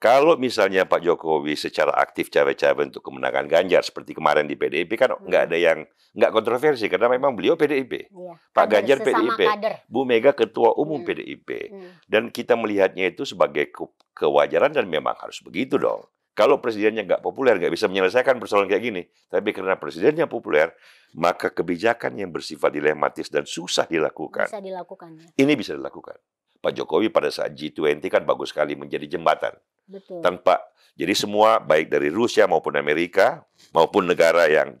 Kalau misalnya Pak Jokowi secara aktif cawe-cawe untuk kemenangan Ganjar seperti kemarin di PDIP kan hmm. nggak ada yang nggak kontroversi karena memang beliau PDIP, iya. Pak Ganjar PDIP, kader. Bu Mega Ketua Umum hmm. PDIP, hmm. dan kita melihatnya itu sebagai ke kewajaran dan memang harus begitu dong. Kalau presidennya nggak populer nggak bisa menyelesaikan persoalan kayak gini, tapi karena presidennya populer maka kebijakan yang bersifat dilematis dan susah dilakukan. Bisa dilakukan. Ya. Ini bisa dilakukan. Pak Jokowi pada saat G20 kan bagus sekali menjadi jembatan Betul. Tanpa jadi semua baik dari Rusia maupun Amerika maupun negara yang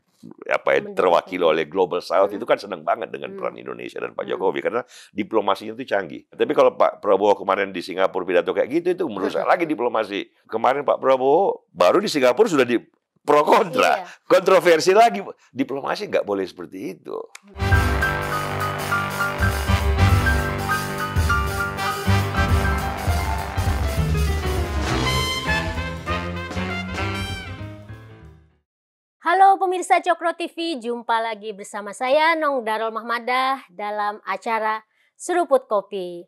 apa ya, terwakili ya. oleh Global South hmm. itu kan senang banget dengan peran hmm. Indonesia dan Pak hmm. Jokowi hmm. karena diplomasinya itu canggih. Tapi kalau Pak Prabowo kemarin di Singapura pidato kayak gitu itu menurut saya lagi diplomasi. Kemarin Pak Prabowo baru di Singapura sudah di pro kontra, iya. kontroversi lagi. Diplomasi nggak boleh seperti itu. Hmm. Halo pemirsa Cokro TV, jumpa lagi bersama saya Nong Darul Mahmadah dalam acara Seruput Kopi.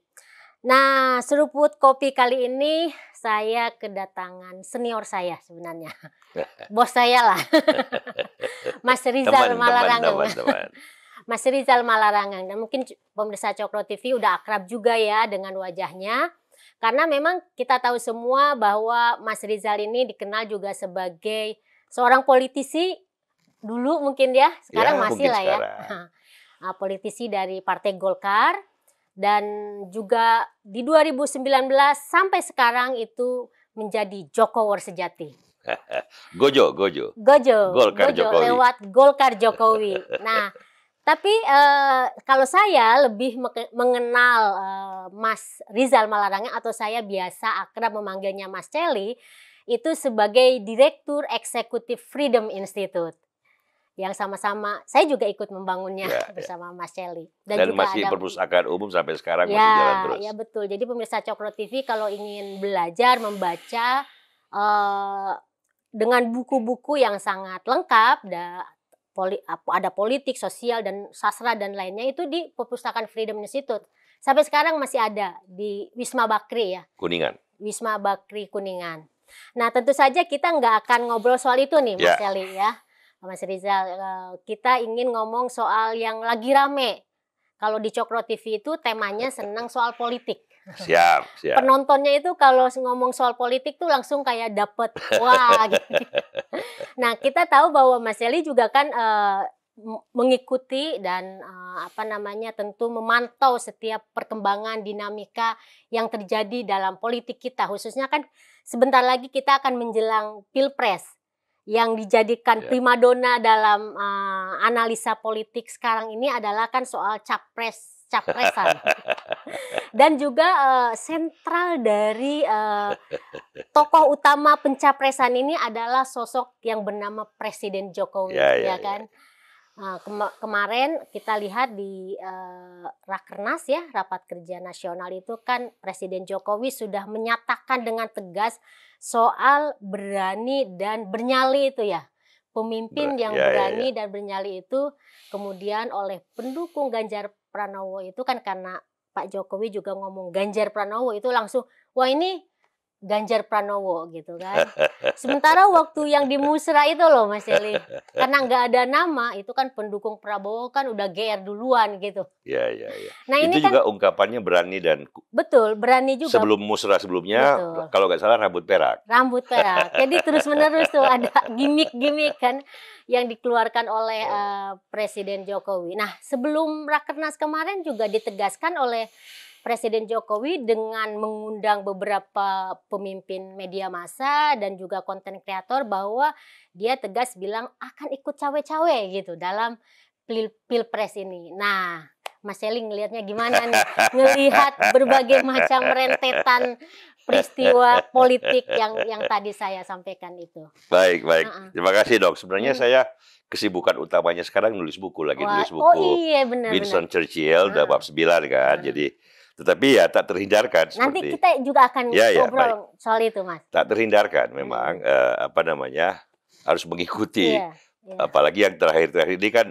Nah, Seruput Kopi kali ini saya kedatangan senior saya sebenarnya. Bos saya lah. Mas Rizal teman, Malarangeng. Teman, teman, Mas Rizal Malarangeng dan mungkin pemirsa Cokro TV udah akrab juga ya dengan wajahnya. Karena memang kita tahu semua bahwa Mas Rizal ini dikenal juga sebagai seorang politisi dulu mungkin ya, sekarang ya, masih lah ya. Sekarang. Ah, politisi dari Partai Golkar dan juga di 2019 sampai sekarang itu menjadi Jokowor sejati. Gojo, Gojo. Gojo. Golkar Gojo Jokowi. lewat Golkar Jokowi. Nah, tapi eh, kalau saya lebih mengenal eh, Mas Rizal Malarangeng atau saya biasa akrab memanggilnya Mas Celi itu sebagai Direktur Eksekutif Freedom Institute yang sama-sama saya juga ikut membangunnya ya, bersama ya. Mas Shelly dan, dan juga masih ada, perpustakaan umum sampai sekarang ya, masih jalan terus. Ya betul. Jadi pemirsa Cokro TV kalau ingin belajar membaca uh, dengan buku-buku yang sangat lengkap poli, ada politik, sosial dan sastra dan lainnya itu di perpustakaan Freedom Institute. Sampai sekarang masih ada di Wisma Bakri ya. Kuningan. Wisma Bakri Kuningan. Nah tentu saja kita nggak akan ngobrol soal itu nih Mas yeah. Eli ya. Mas Rizal, eh, kita ingin ngomong soal yang lagi rame. Kalau di Cokro TV itu temanya senang soal politik. Siap, siap. Penontonnya itu kalau ngomong soal politik tuh langsung kayak dapet wah. gitu. Nah kita tahu bahwa Mas Eli juga kan uh, mengikuti dan uh, apa namanya tentu memantau setiap perkembangan dinamika yang terjadi dalam politik kita khususnya kan sebentar lagi kita akan menjelang pilpres yang dijadikan yeah. primadona dalam uh, analisa politik sekarang ini adalah kan soal capres capresan dan juga uh, sentral dari uh, tokoh utama pencapresan ini adalah sosok yang bernama Presiden Jokowi yeah, ya, ya, ya kan yeah Eh, kemarin kita lihat di eh, Rakernas ya, rapat kerja nasional itu kan Presiden Jokowi sudah menyatakan dengan tegas soal berani dan bernyali itu ya. Pemimpin Ber yang ya, ya berani ya, ya. dan bernyali itu kemudian oleh pendukung Ganjar Pranowo itu kan karena Pak Jokowi juga ngomong Ganjar Pranowo itu langsung wah ini Ganjar Pranowo gitu kan. Sementara waktu yang di musra itu loh Mas Eli, karena nggak ada nama itu kan pendukung Prabowo kan udah GR duluan gitu. Iya iya ya. Nah itu ini kan juga kan, ungkapannya berani dan betul berani juga. Sebelum musra sebelumnya betul. kalau nggak salah rambut perak. Rambut perak. Jadi terus menerus tuh ada gimmick-gimmick kan yang dikeluarkan oleh uh, Presiden Jokowi. Nah sebelum rakernas kemarin juga ditegaskan oleh Presiden Jokowi dengan mengundang beberapa pemimpin media massa dan juga konten kreator bahwa dia tegas bilang akan ikut cawe-cawe gitu dalam pil pilpres ini. Nah, Mas Eling ngelihatnya gimana nih? Ngelihat berbagai macam rentetan peristiwa politik yang yang tadi saya sampaikan itu. Baik, baik. Uh -uh. Terima kasih, Dok. Sebenarnya hmm. saya kesibukan utamanya sekarang nulis buku lagi Wah, nulis oh buku. Oh iya, benar. Winston benar. Churchill uh -huh. Ah. bab 9 kan. Uh ah. -huh. Jadi tetapi ya tak terhindarkan. Nanti seperti, kita juga akan ya, ya, ngobrol baik. soal itu, Mas. Tak terhindarkan memang hmm. eh, apa namanya harus mengikuti. yeah, yeah. Apalagi yang terakhir-terakhir ini kan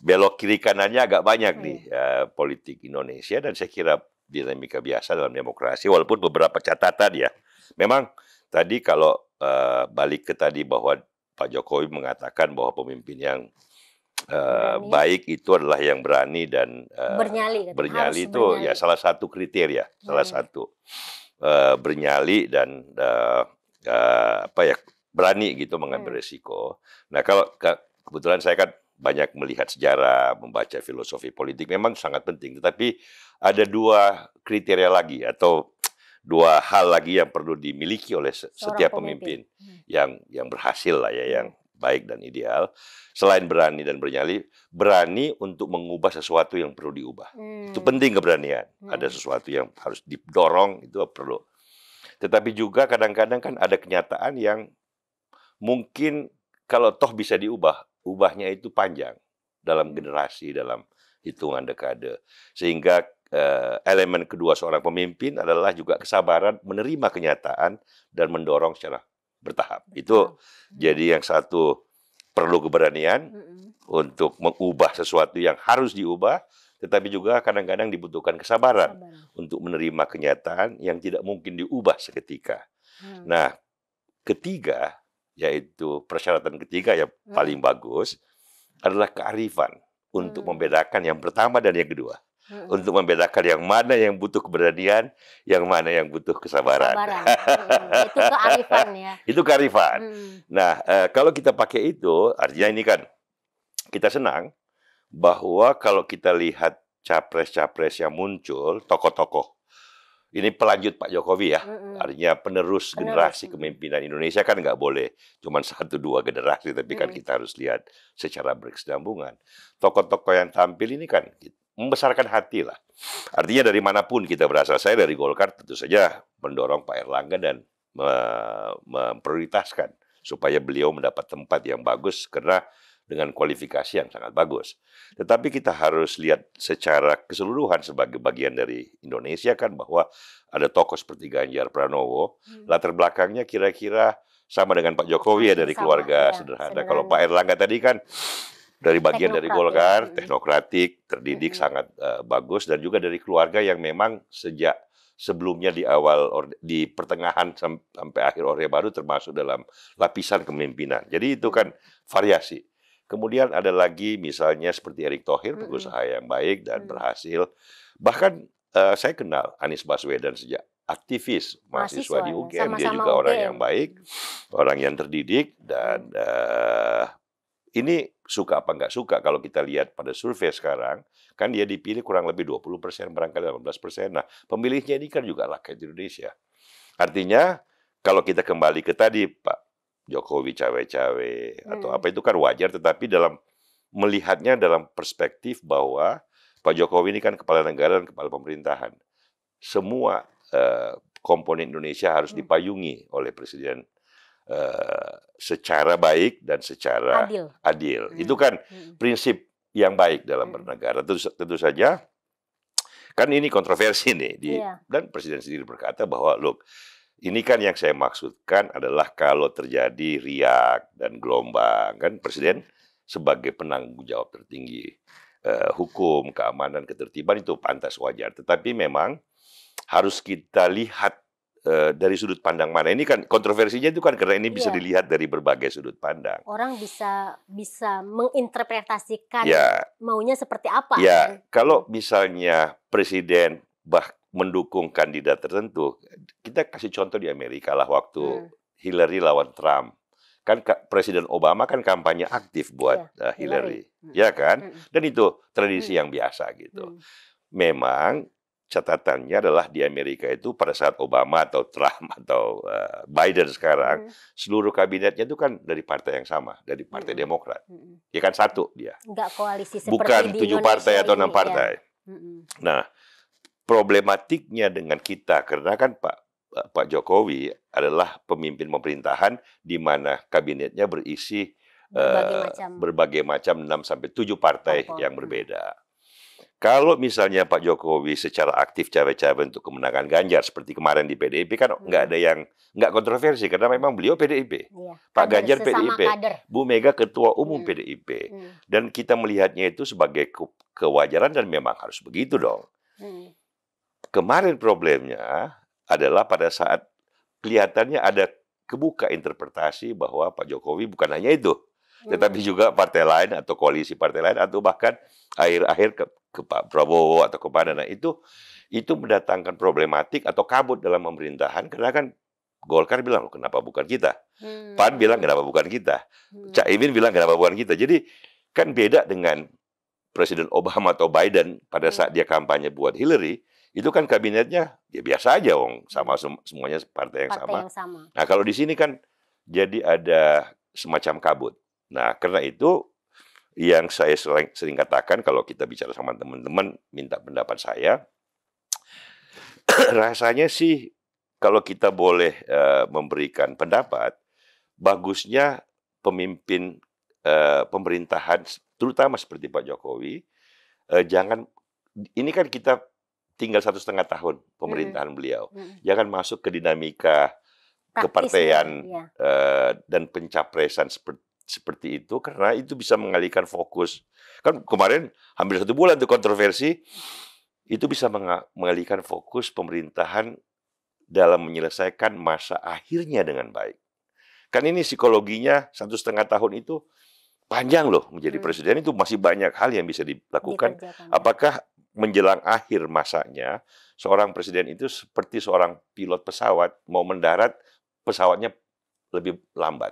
belok kiri kanannya agak banyak hmm. nih eh, politik Indonesia dan saya kira dinamika biasa dalam demokrasi walaupun beberapa catatan ya. Memang tadi kalau eh, balik ke tadi bahwa Pak Jokowi mengatakan bahwa pemimpin yang Eh, baik itu adalah yang berani dan uh, bernyali, bernyali itu ya bernyali. ya salah satu kriteria, hmm. salah iya. satu uh, bernyali dan uh, uh, apa ya berani gitu mengambil hmm. resiko. Nah kalau ke, kebetulan saya kan banyak melihat sejarah, membaca filosofi politik memang sangat penting. Tetapi ada dua kriteria lagi atau dua hal lagi yang perlu dimiliki oleh setiap pemimpin, pemimpin. Hmm. yang yang berhasil lah ya, yang hmm baik dan ideal, selain berani dan bernyali, berani untuk mengubah sesuatu yang perlu diubah. Hmm. Itu penting keberanian. Hmm. Ada sesuatu yang harus didorong, itu perlu. Tetapi juga kadang-kadang kan ada kenyataan yang mungkin kalau toh bisa diubah, ubahnya itu panjang dalam hmm. generasi, dalam hitungan dekade. Sehingga eh, elemen kedua seorang pemimpin adalah juga kesabaran menerima kenyataan dan mendorong secara bertahap. Itu Betul. Ya. jadi yang satu perlu keberanian hmm untuk mengubah sesuatu yang harus diubah, tetapi juga kadang-kadang dibutuhkan kesabaran Sabar. untuk menerima kenyataan yang tidak mungkin diubah seketika. Hmm. Nah, ketiga yaitu persyaratan ketiga yang hmm. paling bagus adalah kearifan untuk hmm. membedakan yang pertama dan yang kedua hmm. untuk membedakan yang mana yang butuh keberanian, yang mana yang butuh kesabaran. Hmm. Itu kearifan ya. Itu kearifan. Hmm. Nah, eh, kalau kita pakai itu, artinya ini kan kita senang bahwa kalau kita lihat capres-capres yang muncul, tokoh-tokoh ini pelanjut Pak Jokowi ya, artinya penerus, generasi kepemimpinan Indonesia kan nggak boleh cuma satu dua generasi, tapi kan kita harus lihat secara berkesinambungan. Tokoh-tokoh yang tampil ini kan membesarkan hati lah. Artinya dari manapun kita berasal, saya dari Golkar tentu saja mendorong Pak Erlangga dan memprioritaskan supaya beliau mendapat tempat yang bagus karena dengan kualifikasi yang sangat bagus. Tetapi kita harus lihat secara keseluruhan sebagai bagian dari Indonesia kan bahwa ada tokoh seperti Ganjar Pranowo, hmm. latar belakangnya kira-kira sama dengan Pak Jokowi ya dari sama, keluarga ya, sederhana. sederhana. Kalau Pak Erlangga tadi kan dari bagian dari Golkar, mm-hmm. teknokratik, terdidik hmm. sangat uh, bagus dan juga dari keluarga yang memang sejak sebelumnya di awal di pertengahan sampai akhir Orde Baru termasuk dalam lapisan kemimpinan. Jadi itu kan variasi. Kemudian ada lagi misalnya seperti Erick Thohir mm -hmm. pengusaha yang baik dan mm-hmm. berhasil. Bahkan uh, saya kenal Anies Baswedan sejak aktivis mahasiswa, di ya, UGM dia juga orang yang baik, orang yang terdidik dan uh, ini suka apa nggak suka kalau kita lihat pada survei sekarang, kan dia dipilih kurang lebih 20 persen, barangkali 18 persen. Nah, pemilihnya ini kan juga rakyat Indonesia. Artinya, kalau kita kembali ke tadi, Pak Jokowi cawe-cawe hmm. atau apa itu kan wajar, tetapi dalam melihatnya dalam perspektif bahwa Pak Jokowi ini kan kepala negara dan kepala pemerintahan. Semua eh, komponen Indonesia harus hmm. dipayungi oleh Presiden Eh, secara baik dan secara adil. adil. Hmm. Itu kan hmm. prinsip yang baik dalam hmm. bernegara. Tentu, tentu saja kan ini kontroversi nih di yeah. dan presiden sendiri berkata bahwa look ini kan yang saya maksudkan adalah kalau terjadi riak dan gelombang kan presiden sebagai penanggung jawab tertinggi eh, hukum keamanan ketertiban itu pantas wajar tetapi memang harus kita lihat Eh, dari sudut pandang mana ini kan kontroversinya itu kan karena ini bisa yeah. dilihat dari berbagai sudut pandang. Orang bisa bisa menginterpretasikan yeah. maunya seperti apa. Ya, yeah. kan? kalau misalnya presiden bah mendukung kandidat tertentu, kita kasih contoh di Amerika lah waktu hmm. Hillary lawan Trump. Kan Presiden Obama kan kampanye aktif buat yeah. Iya, Hillary, Hillary. Hmm. ya kan? Hmm. Dan itu tradisi hmm. yang biasa gitu. Hmm. Memang catatannya adalah di Amerika itu pada saat Obama atau Trump atau uh, Biden sekarang hmm. seluruh kabinetnya itu kan dari partai yang sama dari partai hmm. Demokrat hmm. ya kan satu dia Enggak koalisi seperti bukan tujuh partai atau enam ya. partai ya. hmm. nah problematiknya dengan kita karena kan Pak eh, Pak Jokowi adalah pemimpin pemerintahan di mana kabinetnya berisi berbagai uh, macam berbagai macam 6 sampai tujuh partai yang berbeda. Kalau misalnya Pak Jokowi secara aktif cawe-cawe untuk kemenangan Ganjar seperti kemarin di PDIP kan hmm. nggak ada yang nggak kontroversi karena memang beliau PDIP, ya, Pak Ganjar PDIP, kader. Bu Mega Ketua Umum hmm. PDIP, hmm. dan kita melihatnya itu sebagai ke kewajaran dan memang harus begitu dong. Hmm. Kemarin problemnya adalah pada saat kelihatannya ada kebuka interpretasi bahwa Pak Jokowi bukan hanya itu, tetapi ya, hmm. juga partai lain atau koalisi partai lain atau bahkan akhir-akhir ke, ke Pak Prabowo atau kepada nah itu itu mendatangkan problematik atau kabut dalam pemerintahan karena kan Golkar bilang kenapa bukan kita, hmm. Pan bilang kenapa bukan kita, hmm. Cak Imin bilang kenapa bukan kita. Jadi kan beda dengan Presiden Obama atau Biden pada hmm. saat dia kampanye buat Hillary itu kan kabinetnya ya biasa aja wong sama sem semuanya partai yang, partai sama. yang sama. Nah kalau di sini kan jadi ada semacam kabut. Nah, karena itu yang saya sering, sering katakan kalau kita bicara sama teman-teman minta pendapat saya, rasanya sih kalau kita boleh uh, memberikan pendapat, bagusnya pemimpin uh, pemerintahan terutama seperti Pak Jokowi uh, jangan ini kan kita tinggal satu setengah tahun pemerintahan hmm. beliau, hmm. jangan masuk ke dinamika kepartean ya. uh, dan pencapresan seperti seperti itu karena itu bisa mengalihkan fokus. Kan kemarin hampir satu bulan itu kontroversi itu bisa mengalihkan fokus pemerintahan dalam menyelesaikan masa akhirnya dengan baik. Kan ini psikologinya satu setengah tahun itu panjang loh menjadi hmm. presiden itu masih banyak hal yang bisa dilakukan. Apakah menjelang akhir masanya seorang presiden itu seperti seorang pilot pesawat mau mendarat pesawatnya lebih lambat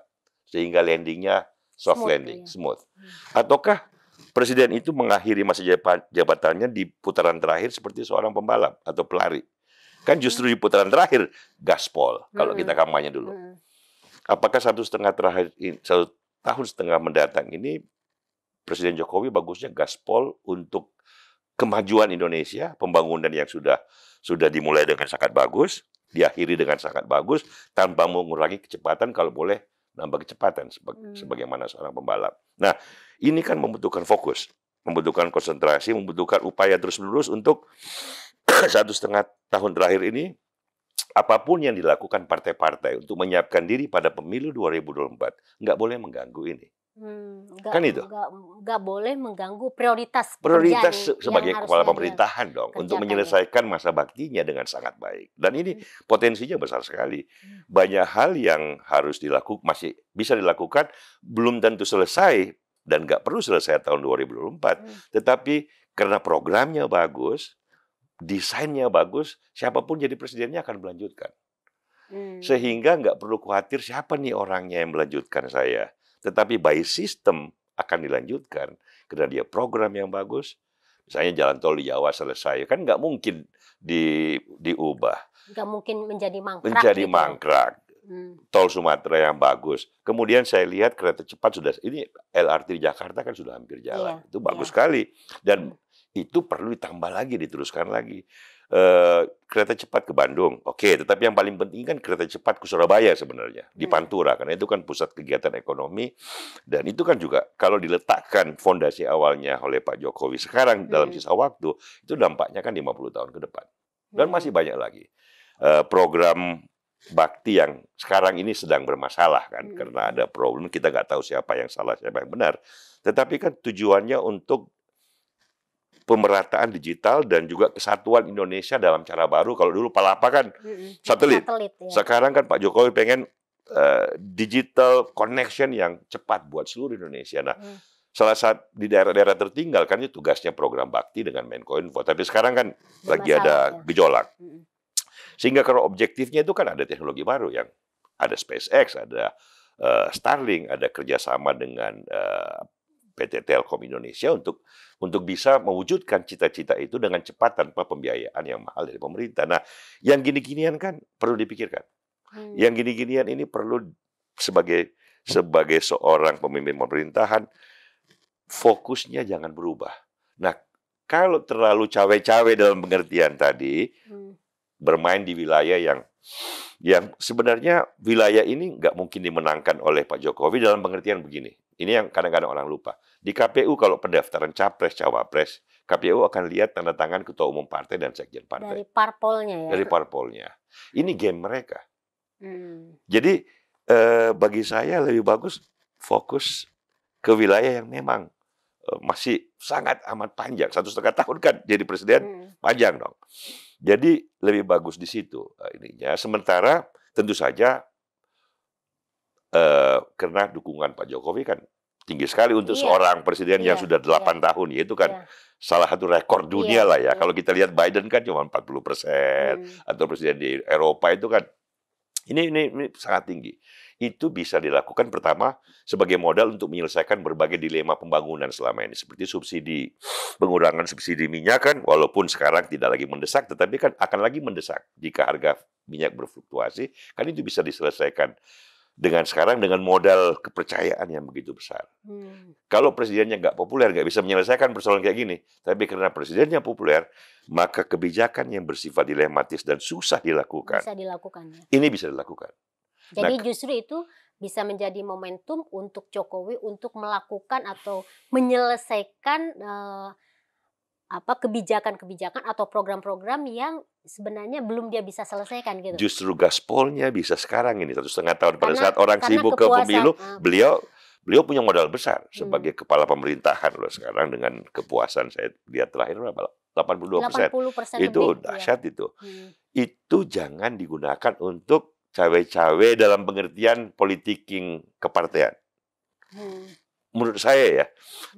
sehingga landingnya soft smooth, landing, ya. smooth. Hmm. Ataukah presiden itu mengakhiri masa jabatannya di putaran terakhir seperti seorang pembalap atau pelari? Kan hmm. justru di putaran terakhir gaspol kalau hmm. kita kampanye dulu. Apakah satu setengah terakhir satu tahun setengah mendatang ini Presiden Jokowi bagusnya gaspol untuk kemajuan Indonesia, pembangunan yang sudah sudah dimulai dengan sangat bagus, diakhiri dengan sangat bagus tanpa mengurangi kecepatan kalau boleh nambah kecepatan hmm. sebagaimana seorang pembalap. Nah, ini kan membutuhkan fokus, membutuhkan konsentrasi, membutuhkan upaya terus-menerus untuk satu setengah tahun terakhir ini apapun yang dilakukan partai-partai untuk menyiapkan diri pada pemilu 2024 nggak boleh mengganggu ini. Hmm, gak, kan itu nggak boleh mengganggu prioritas prioritas sebagai kepala pemerintahan dong untuk menyelesaikan masa baktinya dengan sangat baik dan ini hmm. potensinya besar sekali hmm. banyak hal yang harus dilakukan masih bisa dilakukan belum tentu selesai dan nggak perlu selesai tahun 2024 hmm. tetapi karena programnya bagus desainnya bagus siapapun jadi presidennya akan melanjutkan hmm. sehingga nggak perlu khawatir siapa nih orangnya yang melanjutkan saya tetapi by system akan dilanjutkan karena dia program yang bagus. Misalnya jalan tol di Jawa selesai, kan nggak mungkin di diubah. Nggak mungkin menjadi mangkrak. Menjadi gitu. Ya? mangkrak. Hmm. Tol Sumatera yang bagus. Kemudian saya lihat kereta cepat sudah ini LRT di Jakarta kan sudah hampir jalan. Yeah. Itu bagus yeah. sekali dan hmm. itu perlu ditambah lagi, diteruskan lagi uh, kereta cepat ke Bandung. Oke, okay, tetapi yang paling penting kan kereta cepat ke Surabaya sebenarnya, di hmm. Pantura karena itu kan pusat kegiatan ekonomi dan itu kan juga kalau diletakkan fondasi awalnya oleh Pak Jokowi sekarang dalam hmm. sisa waktu, itu dampaknya kan 50 tahun ke depan. Dan hmm. masih banyak lagi. Uh, program bakti yang sekarang ini sedang bermasalah kan karena ada problem kita nggak tahu siapa yang salah siapa yang benar tetapi kan tujuannya untuk pemerataan digital dan juga kesatuan Indonesia dalam cara baru. Kalau dulu Palapa kan satelit. satelit ya. Sekarang kan Pak Jokowi pengen uh, digital connection yang cepat buat seluruh Indonesia. Nah, mm. salah satu di daerah-daerah tertinggal kan itu tugasnya program bakti dengan Menko Info. Tapi sekarang kan lagi ada ya. gejolak. hmm Sehingga kalau objektifnya itu kan ada teknologi baru yang ada SpaceX, ada uh, Starlink, ada kerjasama dengan uh, PT Telkom Indonesia untuk untuk bisa mewujudkan cita-cita itu dengan cepat tanpa pembiayaan yang mahal dari pemerintah. Nah, yang gini-ginian kan perlu dipikirkan. Hmm. Yang gini-ginian ini perlu sebagai sebagai seorang pemimpin pemerintahan fokusnya jangan berubah. Nah, kalau terlalu cawe-cawe dalam pengertian tadi, hmm. bermain di wilayah yang yang sebenarnya wilayah ini nggak mungkin dimenangkan oleh Pak Jokowi dalam pengertian begini. Ini yang kadang-kadang orang lupa. Di KPU kalau pendaftaran capres cawapres, KPU akan lihat tanda tangan ketua umum partai dan sekjen partai. Dari parpolnya ya. Dari parpolnya. Ini game mereka. Hmm. Jadi eh, bagi saya lebih bagus fokus ke wilayah yang memang eh, masih sangat amat panjang satu setengah tahun kan jadi presiden hmm. panjang dong. Jadi lebih bagus di situ eh, ininya. Sementara tentu saja uh, karena dukungan Pak Jokowi kan tinggi sekali untuk yeah. seorang presiden yeah. yang iya, sudah 8 yeah. tahun itu kan yeah. salah satu rekor iya, dunia yeah. lah ya. Yeah. Kalau kita lihat Biden kan cuma 40 persen mm. atau presiden di Eropa itu kan ini, ini ini sangat tinggi. Itu bisa dilakukan pertama sebagai modal untuk menyelesaikan berbagai dilema pembangunan selama ini seperti subsidi pengurangan subsidi minyak kan walaupun sekarang tidak lagi mendesak tetapi kan akan lagi mendesak jika harga minyak berfluktuasi kan itu bisa diselesaikan dengan sekarang dengan modal kepercayaan yang begitu besar. Hmm. Kalau presidennya nggak populer, nggak bisa menyelesaikan persoalan kayak gini, tapi karena presidennya populer, maka kebijakan yang bersifat dilematis dan susah dilakukan. Bisa dilakukan. Ini bisa dilakukan. Jadi nah, justru itu bisa menjadi momentum untuk Jokowi untuk melakukan atau menyelesaikan uh, apa kebijakan-kebijakan atau program-program yang sebenarnya belum dia bisa selesaikan gitu. Justru gaspolnya bisa sekarang ini satu setengah tahun pada saat orang sibuk ke pemilu, eh. beliau beliau punya modal besar hmm. sebagai hmm. kepala pemerintahan loh sekarang dengan kepuasan saya lihat terakhir berapa 82 persen itu lebih, iya. dahsyat ya. itu hmm. itu jangan digunakan untuk cawe-cawe dalam pengertian politiking kepartean hmm. menurut saya ya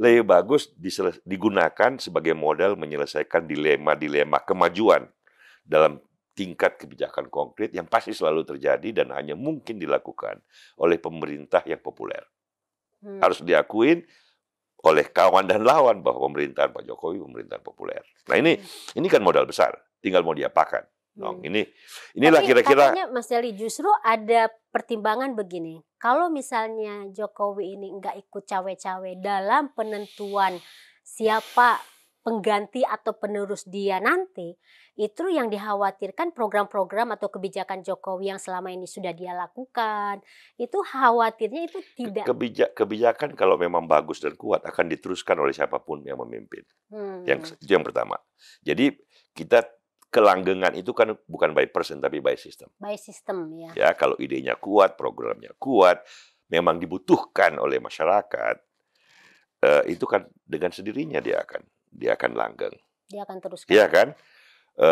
lebih bagus digunakan sebagai modal menyelesaikan dilema-dilema kemajuan dalam tingkat kebijakan konkret yang pasti selalu terjadi dan hanya mungkin dilakukan oleh pemerintah yang populer. Hmm. Harus diakuin oleh kawan dan lawan bahwa pemerintahan Pak Jokowi pemerintahan populer. Nah ini hmm. ini kan modal besar, tinggal mau diapakan. Nong, hmm. ini inilah kira-kira katanya Mas Dali justru ada pertimbangan begini. Kalau misalnya Jokowi ini nggak ikut cawe-cawe dalam penentuan siapa pengganti atau penerus dia nanti, itu yang dikhawatirkan program-program atau kebijakan Jokowi yang selama ini sudah dia lakukan, itu khawatirnya itu tidak Kebijak, kebijakan kalau memang bagus dan kuat akan diteruskan oleh siapapun yang memimpin. Hmm. Yang itu yang pertama. Jadi kita kelanggengan itu kan bukan by person tapi by system. By system ya. Ya, kalau idenya kuat, programnya kuat, memang dibutuhkan oleh masyarakat, eh, itu kan dengan sendirinya dia akan dia akan langgeng. Dia akan terus. Iya kan? E,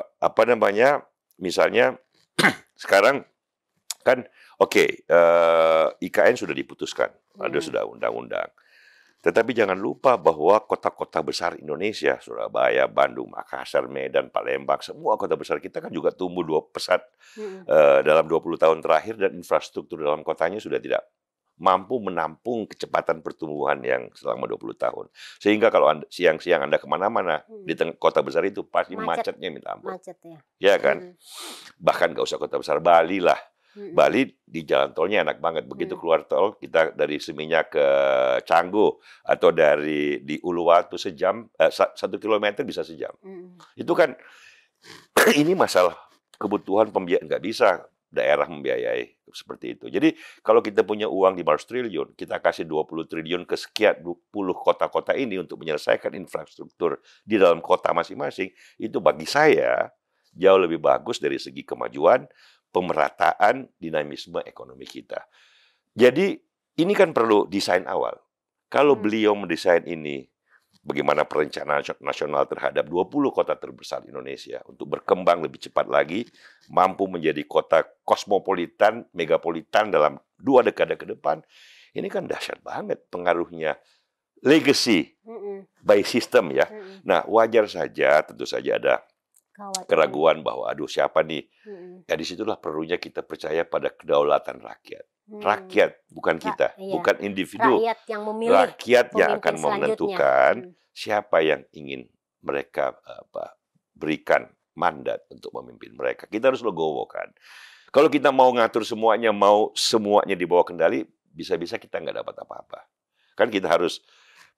apa namanya? Misalnya sekarang kan oke okay, eh, IKN sudah diputuskan, hmm. ada sudah undang-undang. Tetapi jangan lupa bahwa kota-kota besar Indonesia, Surabaya, Bandung, Makassar, Medan, Palembang, semua kota besar kita kan juga tumbuh dua pesat hmm. uh, dalam 20 tahun terakhir dan infrastruktur dalam kotanya sudah tidak mampu menampung kecepatan pertumbuhan yang selama 20 tahun. Sehingga kalau siang-siang anda, kemana-mana hmm. di kota besar itu pasti Macet. macetnya minta ampun. Macet ya. ya. kan? Hmm. Bahkan nggak usah kota besar, Bali lah. Hmm. Bali di jalan tolnya enak banget. Begitu hmm. keluar tol kita dari Seminyak ke Canggu atau dari di Uluwatu sejam eh, satu kilometer bisa sejam. Hmm. Itu kan ini masalah kebutuhan pembiayaan nggak bisa daerah membiayai seperti itu. Jadi kalau kita punya uang di 500 triliun, kita kasih 20 triliun ke sekian 20 kota-kota ini untuk menyelesaikan infrastruktur di dalam kota masing-masing, itu bagi saya jauh lebih bagus dari segi kemajuan, pemerataan, dinamisme ekonomi kita. Jadi ini kan perlu desain awal. Kalau hmm. beliau mendesain ini bagaimana perencanaan nasional terhadap 20 kota terbesar Indonesia untuk berkembang lebih cepat lagi, mampu menjadi kota kosmopolitan, megapolitan dalam dua dekade ke depan, ini kan dahsyat banget pengaruhnya legacy by system ya. nah wajar saja, tentu saja ada keraguan bahwa aduh siapa nih? Ya disitulah perlunya kita percaya pada kedaulatan rakyat. Hmm. rakyat bukan kita, iya. bukan individu. Rakyat yang memilih rakyat yang akan menentukan hmm. siapa yang ingin mereka apa berikan mandat untuk memimpin mereka. Kita harus logowo kan. Kalau kita mau ngatur semuanya, mau semuanya dibawa kendali, bisa-bisa kita nggak dapat apa-apa. Kan kita harus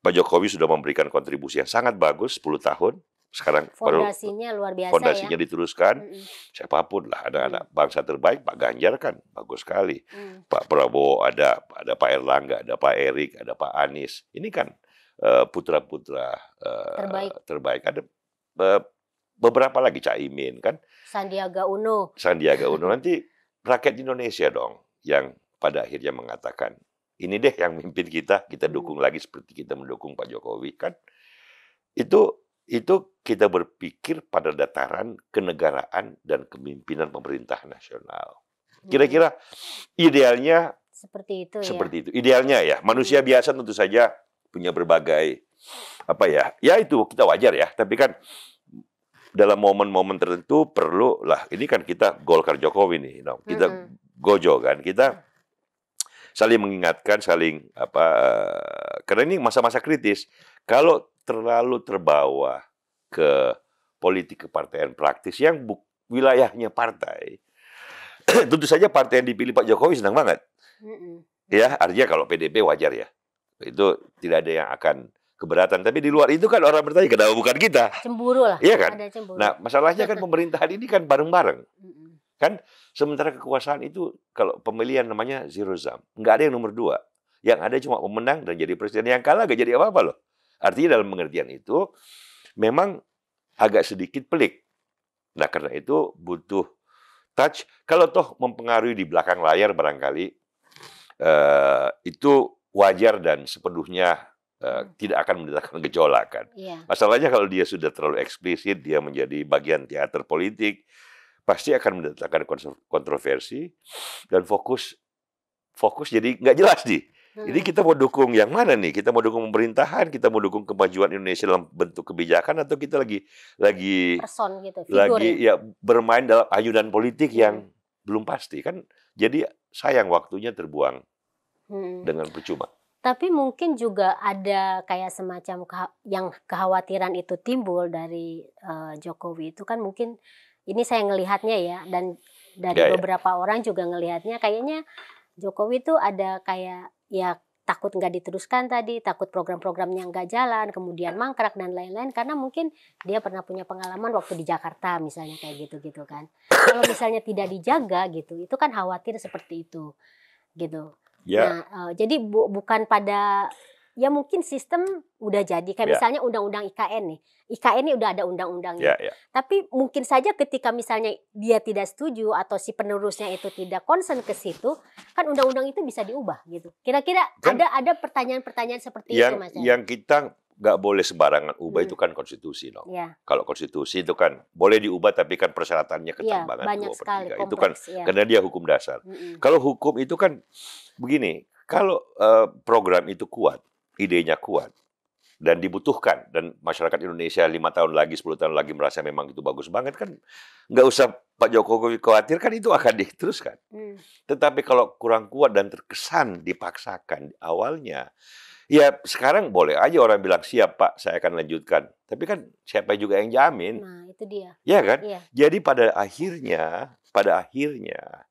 Pak Jokowi sudah memberikan kontribusi yang sangat bagus 10 tahun sekarang fondasinya luar biasa ya. fondasinya ya? diteruskan mm -hmm. siapapun lah ada mm. anak bangsa terbaik Pak Ganjar kan bagus sekali mm. Pak Prabowo ada ada Pak Erlangga ada Pak Erik ada Pak Anies ini kan eh, putra-putra eh, terbaik. terbaik ada beberapa lagi Caimin kan Sandiaga Uno Sandiaga Uno nanti rakyat Indonesia dong yang pada akhirnya mengatakan ini deh yang mimpin kita kita mm. dukung lagi seperti kita mendukung Pak Jokowi kan itu itu kita berpikir pada dataran kenegaraan dan kepemimpinan pemerintah nasional. Kira-kira hmm. idealnya seperti itu. Ya. Seperti itu. Idealnya ya, manusia hmm. biasa tentu saja punya berbagai apa ya? Ya itu kita wajar ya, tapi kan dalam momen-momen tertentu perlu lah ini kan kita Golkar Jokowi nih, you know, kita mm -hmm. gojo kan, kita hmm. saling mengingatkan, saling apa eh, karena ini masa-masa kritis. Kalau terlalu terbawa ke politik kepartaian praktis yang wilayahnya partai. Tentu saja partai yang dipilih Pak Jokowi senang banget. Ya, artinya kalau PDP wajar ya. Itu tidak ada yang akan keberatan. Tapi di luar itu kan orang bertanya kenapa bukan kita? Cemburu lah. Iya kan? Ada Nah, masalahnya kan pemerintahan ini kan bareng-bareng. kan sementara kekuasaan itu kalau pemilihan namanya zero sum. Nggak ada yang nomor dua. Yang ada cuma pemenang dan jadi presiden. Yang kalah gak jadi apa-apa loh. Artinya dalam pengertian itu memang agak sedikit pelik. Nah karena itu butuh touch. Kalau toh mempengaruhi di belakang layar barangkali eh, itu wajar dan sepenuhnya eh, hmm. tidak akan mendatangkan gejolak kan. Iya. Masalahnya kalau dia sudah terlalu eksplisit, dia menjadi bagian teater politik, pasti akan mendatangkan kontroversi dan fokus fokus jadi nggak jelas nih jadi hmm. kita mau dukung yang mana nih? Kita mau dukung pemerintahan, kita mau dukung kemajuan Indonesia dalam bentuk kebijakan atau kita lagi lagi Person gitu, figur lagi ya? ya bermain dalam ayunan politik hmm. yang hmm. belum pasti kan? Jadi sayang waktunya terbuang hmm. dengan percuma. Tapi mungkin juga ada kayak semacam yang kekhawatiran itu timbul dari uh, Jokowi itu kan mungkin ini saya ngelihatnya ya dan dari ya, ya. beberapa orang juga ngelihatnya kayaknya Jokowi itu ada kayak ya takut nggak diteruskan tadi, takut program-programnya nggak jalan, kemudian mangkrak dan lain-lain karena mungkin dia pernah punya pengalaman waktu di Jakarta misalnya kayak gitu-gitu kan. Kalau misalnya tidak dijaga gitu, itu kan khawatir seperti itu gitu. Ya. Nah, uh, jadi bu bukan pada ya mungkin sistem udah jadi kayak yeah. misalnya undang-undang IKN nih IKN ini udah ada undang-undangnya yeah, yeah. tapi mungkin saja ketika misalnya dia tidak setuju atau si penerusnya itu tidak concern ke situ kan undang-undang itu bisa diubah gitu kira-kira kan ada ada pertanyaan-pertanyaan seperti yang, itu mas yang kita nggak boleh sembarangan ubah hmm. itu kan konstitusi loh. Yeah. Kalau konstitusi itu kan boleh diubah tapi kan persyaratannya ya, ketambangan yeah, dua per kompleks, itu kan yeah. karena dia hukum dasar. Mm -hmm. Kalau hukum itu kan begini, kalau uh, program itu kuat, idenya kuat dan dibutuhkan dan masyarakat Indonesia lima tahun lagi sepuluh tahun lagi merasa memang itu bagus banget kan nggak usah Pak Jokowi khawatir kan itu akan diteruskan hmm. tetapi kalau kurang kuat dan terkesan dipaksakan awalnya ya sekarang boleh aja orang bilang siap Pak saya akan lanjutkan tapi kan siapa juga yang jamin nah itu dia ya kan ya. jadi pada akhirnya pada akhirnya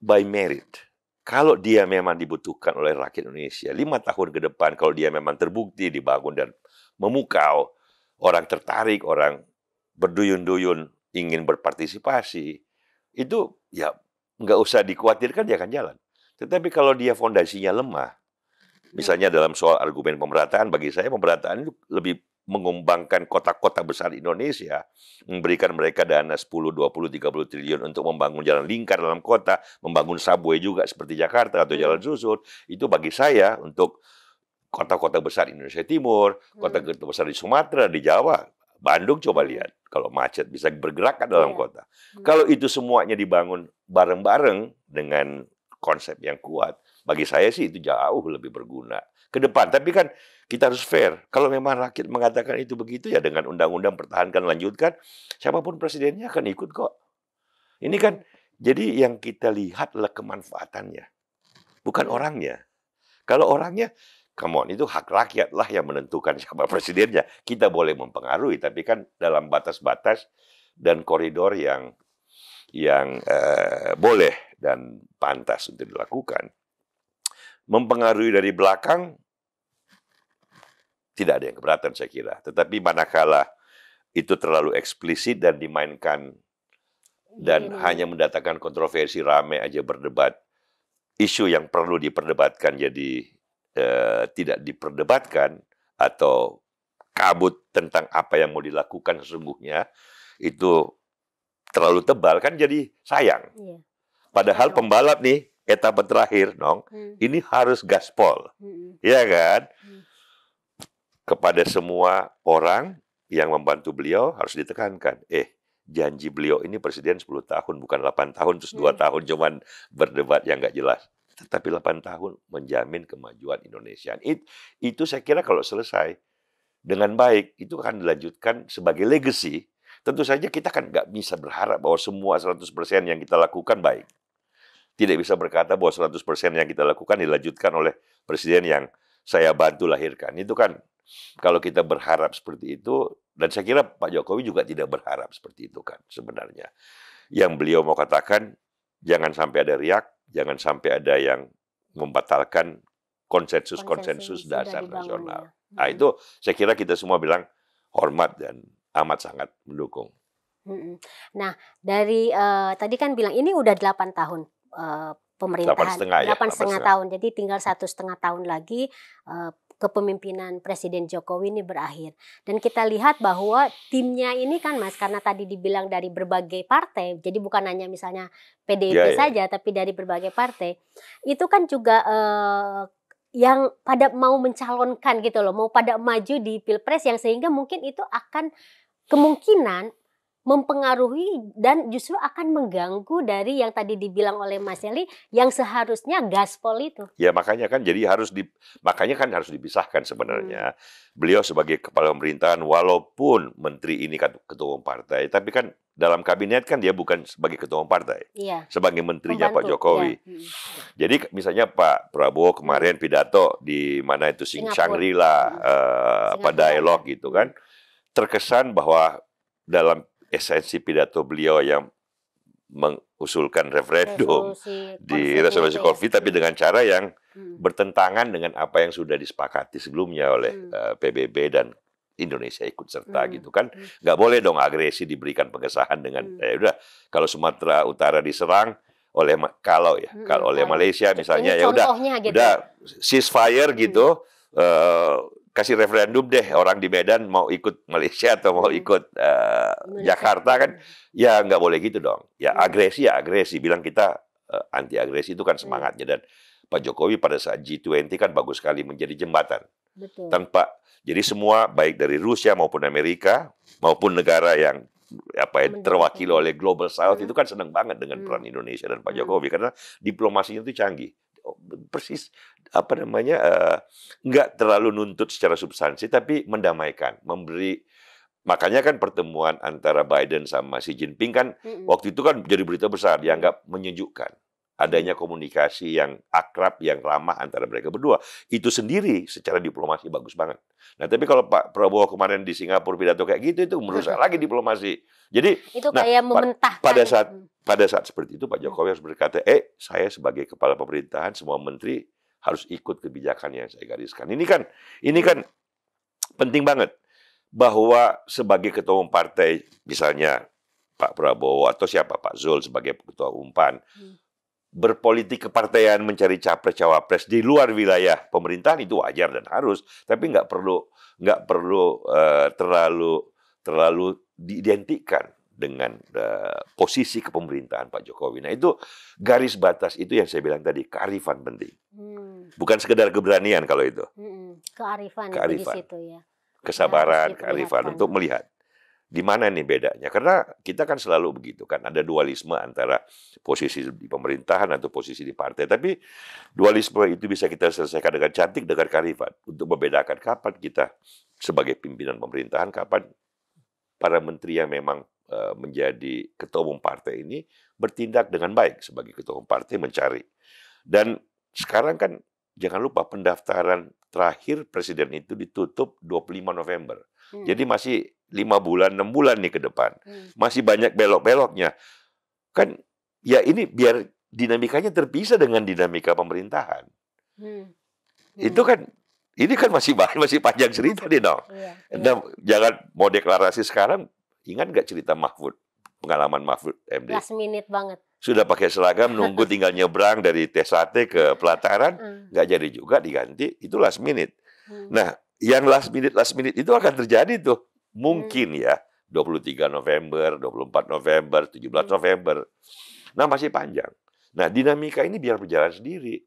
by merit kalau dia memang dibutuhkan oleh rakyat Indonesia, lima tahun ke depan kalau dia memang terbukti dibangun dan memukau, orang tertarik, orang berduyun-duyun ingin berpartisipasi, itu ya nggak usah dikhawatirkan dia akan jalan. Tetapi kalau dia fondasinya lemah, ya. misalnya dalam soal argumen pemerataan, bagi saya pemerataan itu lebih mengembangkan kota-kota besar Indonesia, memberikan mereka dana 10, 20, 30 triliun untuk membangun jalan lingkar dalam kota, membangun subway juga seperti Jakarta atau hmm. jalan susun, itu bagi saya untuk kota-kota besar Indonesia Timur, hmm. kota-kota besar di Sumatera, di Jawa, Bandung coba hmm. lihat kalau macet bisa bergerak ke kan dalam iya. kota. Kalau itu semuanya dibangun bareng-bareng dengan konsep yang kuat, bagi saya sih itu jauh lebih berguna ke depan. Tapi kan kita harus fair. Kalau memang rakyat mengatakan itu begitu ya dengan undang-undang pertahankan lanjutkan, siapapun presidennya akan ikut kok. Ini kan jadi yang kita lihatlah kemanfaatannya. Bukan orangnya. Kalau orangnya come on, itu hak rakyat lah yang menentukan siapa presidennya. Kita boleh mempengaruhi, tapi kan dalam batas-batas dan koridor yang yang uh, boleh dan pantas untuk dilakukan mempengaruhi dari belakang, tidak ada yang keberatan saya kira. Tetapi manakala itu terlalu eksplisit dan dimainkan dan Gini. Iya. hanya mendatangkan kontroversi rame aja berdebat, isu yang perlu diperdebatkan jadi eh, tidak diperdebatkan atau kabut tentang apa yang mau dilakukan sesungguhnya itu terlalu tebal kan jadi sayang. Iya. Padahal iya. pembalap nih etapa terakhir dong, hmm. ini harus gaspol, hmm. ya kan? Hmm. Kepada semua orang yang membantu beliau harus ditekankan, eh janji beliau ini presiden 10 tahun bukan 8 tahun terus hmm. tahun cuman berdebat yang nggak jelas tetapi 8 tahun menjamin kemajuan Indonesia. It, itu saya kira kalau selesai dengan baik itu akan dilanjutkan sebagai legacy. Tentu saja kita kan nggak bisa berharap bahwa semua 100% yang kita lakukan baik tidak bisa berkata bahwa 100% yang kita lakukan dilanjutkan oleh presiden yang saya bantu lahirkan. Itu kan kalau kita berharap seperti itu dan saya kira Pak Jokowi juga tidak berharap seperti itu kan sebenarnya. Yang beliau mau katakan jangan sampai ada riak, jangan sampai ada yang membatalkan konsensus-konsensus dasar nasional. Ya. Nah, hmm. itu saya kira kita semua bilang hormat dan amat sangat mendukung. Hmm. Nah, dari uh, tadi kan bilang ini udah 8 tahun. Eh, pemerintahan ya, delapan setengah ya, tahun. Jadi tinggal satu setengah tahun lagi uh, kepemimpinan Presiden Jokowi ini berakhir. Dan kita lihat bahwa timnya ini kan Mas karena tadi dibilang dari berbagai partai, jadi bukan hanya misalnya PDIP ya, ya. saja tapi dari berbagai partai. Itu kan juga eh, yang pada mau mencalonkan gitu loh, mau pada maju di Pilpres yang sehingga mungkin itu akan kemungkinan mempengaruhi dan justru akan mengganggu dari yang tadi dibilang oleh Mas Eli yang seharusnya gaspol itu. Ya makanya kan jadi harus di makanya kan harus dipisahkan sebenarnya. Hmm. Beliau sebagai kepala pemerintahan walaupun menteri ini kan ketua umum partai tapi kan dalam kabinet kan dia bukan sebagai ketua umum partai. Iya. Sebagai menterinya Membantu, Pak Jokowi. Ya. Jadi misalnya Pak Prabowo hmm. kemarin pidato di mana itu Sing Shangri-La eh, hmm. uh, apa dialog gitu kan terkesan bahwa dalam esensi pidato beliau yang mengusulkan referendum resolusi di resolusi konflik tapi dengan cara yang hmm. bertentangan dengan apa yang sudah disepakati sebelumnya oleh hmm. Eh, PBB dan Indonesia ikut serta hmm. gitu kan hmm. nggak boleh dong agresi diberikan pengesahan dengan hmm. ya udah kalau Sumatera Utara diserang oleh kalau ya hmm, kalau oleh Malaysia misalnya ya udah gitu. udah ceasefire gitu hmm. uh, kasih referendum deh orang di Medan mau ikut Malaysia atau mau iya. ikut uh, Jakarta kan ya nggak boleh gitu dong ya iya. agresi ya agresi bilang kita uh, eh, anti agresi itu kan iya. semangatnya dan Pak Jokowi pada saat G20 kan bagus sekali menjadi jembatan Betul. tanpa jadi semua baik dari Rusia maupun Amerika maupun negara yang apa ya, terwakili ya. oleh Global South hmm. itu kan senang banget dengan peran hmm. Indonesia dan Pak hmm. Jokowi karena diplomasinya itu canggih persis apa namanya uh, terlalu nuntut secara substansi tapi mendamaikan, memberi makanya kan pertemuan antara Biden sama Xi Jinping kan mm -hmm. waktu itu kan jadi berita besar dianggap menyejukkan adanya komunikasi yang akrab, yang ramah antara mereka berdua. Itu sendiri secara diplomasi bagus banget. Nah, tapi kalau Pak Prabowo kemarin di Singapura pidato kayak gitu itu merusak hmm. lagi diplomasi. Jadi itu nah, kayak mementahkan. Pada saat hmm. pada saat seperti itu Pak Jokowi harus berkata, "Eh, saya sebagai kepala pemerintahan semua menteri harus ikut kebijakan yang saya gariskan." Ini kan ini kan penting banget bahwa sebagai ketua umum partai misalnya Pak Prabowo atau siapa Pak Zul sebagai ketua umpan hmm berpolitik kepartaian mencari capres-cawapres di luar wilayah pemerintahan itu wajar dan harus, tapi nggak perlu nggak perlu uh, terlalu terlalu diidentikan dengan uh, posisi kepemerintahan Pak Jokowi. Nah itu garis batas itu yang saya bilang tadi kearifan penting, hmm. bukan sekedar keberanian kalau itu. Hmm, kearifan, kearifan. Itu di situ ya. Kesabaran, kearifan untuk melihat. Di mana nih bedanya? Karena kita kan selalu begitu kan, ada dualisme antara posisi di pemerintahan atau posisi di partai. Tapi dualisme itu bisa kita selesaikan dengan cantik, dengan karifat Untuk membedakan kapan kita sebagai pimpinan pemerintahan, kapan para menteri yang memang eh, menjadi ketua umum partai ini bertindak dengan baik sebagai ketua umum partai mencari. Dan sekarang kan jangan lupa pendaftaran Terakhir presiden itu ditutup 25 November. Hmm. Jadi masih lima bulan, enam bulan nih ke depan. Hmm. Masih banyak belok-beloknya. Kan ya ini biar dinamikanya terpisah dengan dinamika pemerintahan. Hmm. Hmm. Itu kan ini kan masih bahan, masih panjang cerita nih dong. Iya, Nah, jangan mau deklarasi sekarang, ingat nggak cerita Mahfud, pengalaman Mahfud MD? Last minute banget sudah pakai seragam nunggu tinggal nyebrang dari Tesate ke pelataran mm. nggak jadi juga diganti itu last minute. Hmm. Nah, yang last minute last minute itu akan terjadi tuh mungkin hmm. ya 23 November, 24 November, 17 hmm. November. Nah, masih panjang. Nah, dinamika ini biar berjalan sendiri.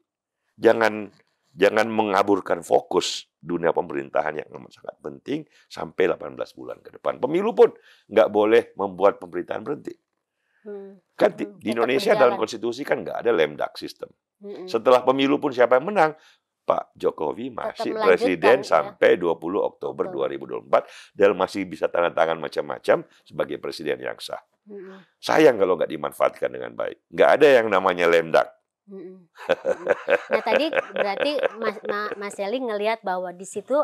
Jangan jangan mengaburkan fokus dunia pemerintahan yang sangat penting sampai 18 bulan ke depan. Pemilu pun nggak boleh membuat pemerintahan berhenti. Hmm. Kan di, di Indonesia berjalan. dalam konstitusi kan nggak ada lemdak sistem. Hmm. Setelah pemilu pun siapa yang menang, Pak Jokowi masih presiden ya. sampai 20 Oktober Betul. 2024 dan masih bisa tanda tangan macam-macam sebagai presiden yang sah. Hmm. Sayang kalau nggak dimanfaatkan dengan baik. Nggak ada yang namanya lemdak. nah tadi berarti Mas, Ma, Mas Eli ngelihat bahwa di situ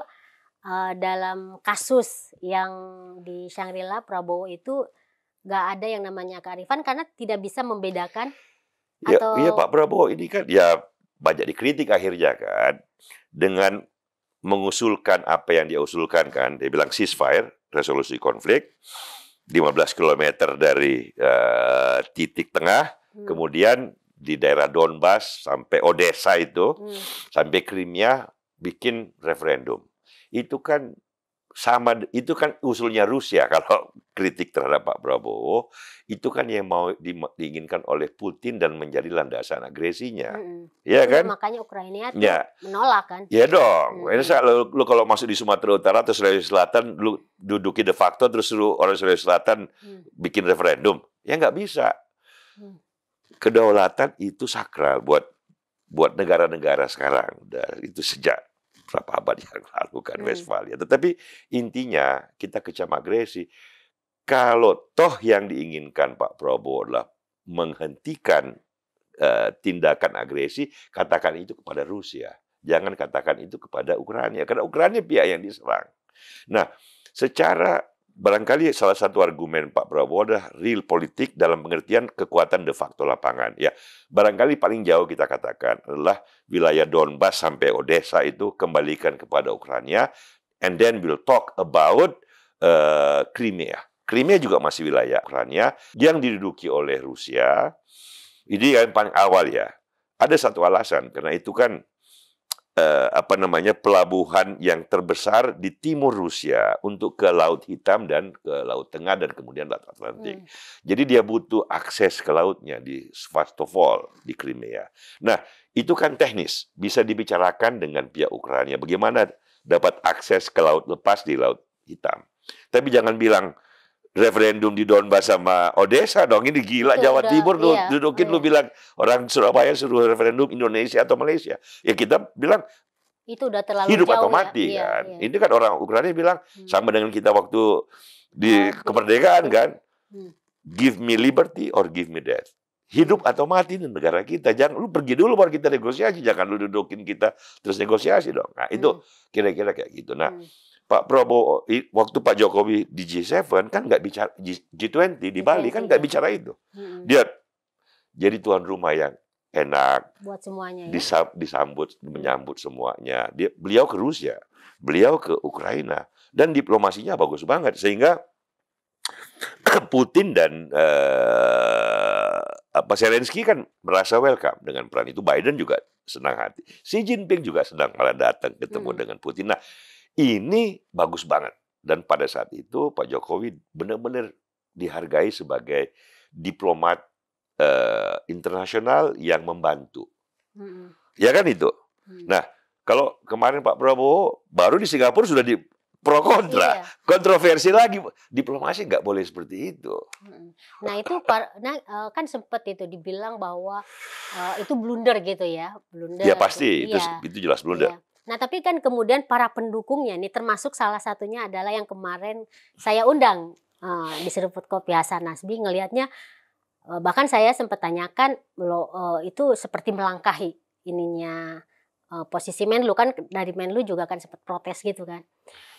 uh, dalam kasus yang di Shangri-La Prabowo itu nggak ada yang namanya kearifan karena tidak bisa membedakan ya, atau iya Pak Prabowo ini kan ya banyak dikritik akhirnya kan dengan mengusulkan apa yang dia usulkan kan dia bilang ceasefire resolusi konflik 15 km dari uh, titik tengah hmm. kemudian di daerah Donbas sampai Odessa itu hmm. sampai Crimea bikin referendum itu kan sama itu kan usulnya Rusia kalau kritik terhadap Pak Prabowo itu kan yang mau di, diinginkan oleh Putin dan menjadi landasan agresinya, mm-hmm. ya kan? Makanya Ukraina ya. menolak kan? Ya dong. Mm-hmm. lu, lu kalau masuk di Sumatera Utara atau Sulawesi Selatan, lu duduki de facto terus lu orang Sulawesi Selatan mm. bikin referendum, ya nggak bisa. Mm. Kedaulatan itu sakral buat buat negara-negara sekarang. Udah, itu sejak berapa abad yang lalu kan hmm. Westfalia. Tetapi intinya kita kecam agresi. Kalau toh yang diinginkan Pak Prabowo adalah menghentikan uh, tindakan agresi, katakan itu kepada Rusia. Jangan katakan itu kepada Ukraina karena Ukraina pihak yang diserang. Nah, secara barangkali salah satu argumen Pak Prabowo adalah real politik dalam pengertian kekuatan de facto lapangan. Ya, barangkali paling jauh kita katakan adalah wilayah Donbas sampai Odessa itu kembalikan kepada Ukraina, and then we'll talk about uh, Crimea. Crimea juga masih wilayah Ukraina yang diduduki oleh Rusia. Ini yang paling awal ya. Ada satu alasan karena itu kan eh, apa namanya pelabuhan yang terbesar di timur Rusia untuk ke Laut Hitam dan ke Laut Tengah dan kemudian Laut Atlantik. Hmm. Jadi dia butuh akses ke lautnya di Sevastopol di Crimea. Nah itu kan teknis bisa dibicarakan dengan pihak Ukraina bagaimana dapat akses ke laut lepas di Laut Hitam. Tapi jangan bilang referendum di Donbas sama Odessa dong. Ini gila tuh, Jawa Timur iya, dudukin iya. lu bilang orang Surabaya suruh referendum Indonesia atau Malaysia. Ya kita bilang itu udah terlalu hidup jauh mati ya? Iya, kan. Iya, iya. Ini kan orang Ukraina bilang hmm. sama dengan kita waktu di hmm. kemerdekaan iya. kan. Hmm. Give me liberty or give me death. Hidup atau mati di negara kita. Jangan lu pergi dulu baru kita negosiasi, jangan lu dudukin kita terus negosiasi dong. Nah, itu hmm. kira-kira hmm. kayak gitu. Nah, hmm Pak Prabowo waktu Pak Jokowi di G7 kan nggak bicara G20 di Bali kan nggak iya. bicara itu. Dia jadi tuan rumah yang enak. Buat semuanya. Ya? Disam, disambut menyambut semuanya. Dia beliau ke Rusia, beliau ke Ukraina dan diplomasinya bagus banget sehingga Putin dan uh, apa Zelensky kan merasa welcome dengan peran itu. Biden juga senang hati. Xi Jinping juga senang malah datang ketemu hmm. dengan Putin. Nah, ini bagus banget. Dan pada saat itu Pak Jokowi benar-benar dihargai sebagai diplomat uh, internasional yang membantu. Hmm. Ya kan itu? Hmm. Nah, kalau kemarin Pak Prabowo baru di Singapura sudah di pro kontra, iya. kontroversi lagi. Diplomasi nggak boleh seperti itu. Nah itu nah, eh, kan sempat itu dibilang bahwa eh, itu blunder gitu ya, blunder. Ya pasti, itu, iya. itu jelas blunder. Iya. Nah, tapi kan kemudian para pendukungnya nih termasuk salah satunya adalah yang kemarin saya undang uh, di seruput kopi Hasan Nasbi ngelihatnya uh, bahkan saya sempat tanyakan lo uh, eh, itu seperti melangkahi ininya uh, posisi Menlu kan dari Menlu juga kan sempat protes gitu kan.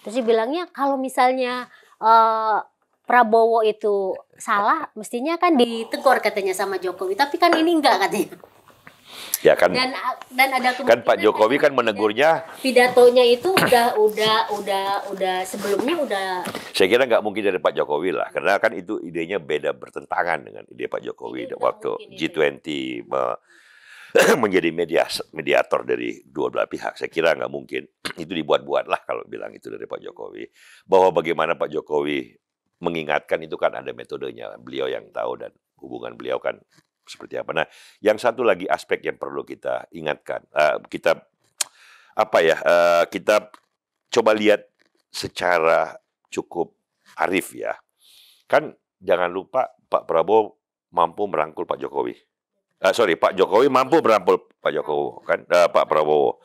Terus dia bilangnya kalau misalnya uh, Prabowo itu salah mestinya kan ditegur katanya sama Jokowi tapi kan ini enggak katanya. Ya kan. Dan dan ada kan Pak Jokowi kan, kan menegurnya pidatonya itu udah udah udah udah sebelumnya udah Saya kira nggak mungkin dari Pak Jokowi lah karena kan itu idenya beda bertentangan dengan ide Pak Jokowi iya, waktu G20 me, menjadi media mediator dari dua belah pihak. Saya kira nggak mungkin. Itu dibuat-buat lah kalau bilang itu dari Pak Jokowi. Bahwa bagaimana Pak Jokowi mengingatkan itu kan ada metodenya. Beliau yang tahu dan hubungan beliau kan seperti apa. Nah, yang satu lagi aspek yang perlu kita ingatkan, uh, kita apa ya, uh, kita coba lihat secara cukup arif ya. Kan jangan lupa Pak Prabowo mampu merangkul Pak Jokowi. Uh, sorry, Pak Jokowi mampu merangkul Pak Jokowi kan, uh, Pak Prabowo.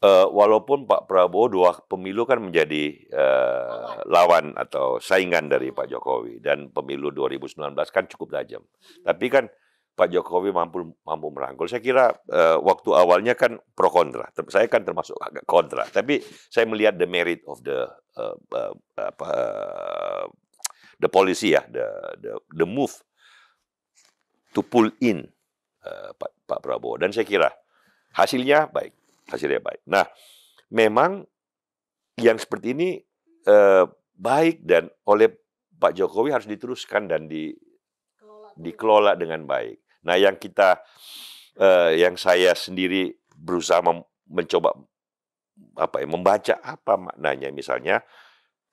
Uh, walaupun Pak Prabowo dua pemilu kan menjadi uh, lawan atau saingan dari Pak Jokowi dan pemilu 2019 kan cukup tajam. Tapi kan Pak Jokowi mampu mampu merangkul. Saya kira uh, waktu awalnya kan pro kontra. Saya kan termasuk agak kontra, tapi saya melihat the merit of the uh, uh, apa, uh, the policy ya, the the, the move to pull in uh, Pak, Pak Prabowo. Dan saya kira hasilnya baik, hasilnya baik. Nah, memang yang seperti ini uh, baik dan oleh Pak Jokowi harus diteruskan dan di dikelola dengan baik. Nah, yang kita uh, yang saya sendiri berusaha mencoba apa ya membaca apa maknanya misalnya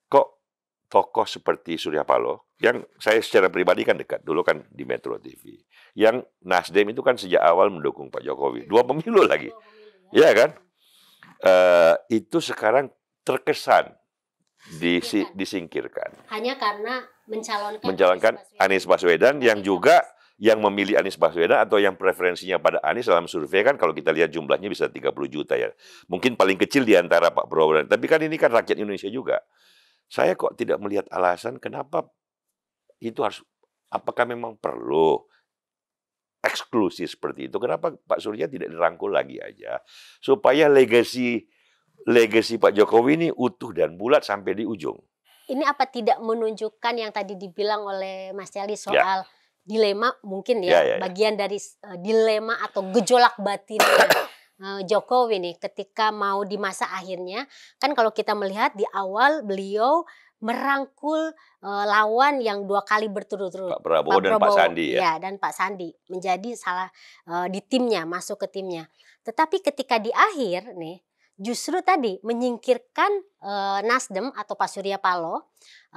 kok tokoh seperti Surya Paloh yang saya secara pribadi kan dekat dulu kan di Metro TV yang Nasdem itu kan sejak awal mendukung Pak Jokowi dua pemilu lagi ya iya kan uh, itu sekarang terkesan disingkirkan. disingkirkan hanya karena mencalonkan mencalonkan Anies Baswedan yang juga yang memilih Anies Baswedan atau yang preferensinya pada Anies dalam survei kan kalau kita lihat jumlahnya bisa 30 juta ya. Mungkin paling kecil di antara Pak Prabowo. Tapi kan ini kan rakyat Indonesia juga. Saya kok tidak melihat alasan kenapa itu harus apakah memang perlu eksklusif seperti itu? Kenapa Pak Surya tidak dirangkul lagi aja supaya legasi legasi Pak Jokowi ini utuh dan bulat sampai di ujung. Ini apa tidak menunjukkan yang tadi dibilang oleh Mas Celi ya. soal ya dilema mungkin ya, ya, ya, ya. bagian dari uh, dilema atau gejolak batin eh, Jokowi nih ketika mau di masa akhirnya kan kalau kita melihat di awal beliau merangkul uh, lawan yang dua kali berturut-turut Pak Prabowo, Pak Prabowo dan Pak Sandi ya. ya dan Pak Sandi menjadi salah uh, di timnya masuk ke timnya tetapi ketika di akhir nih justru tadi menyingkirkan uh, Nasdem atau Pak Surya Palo uh,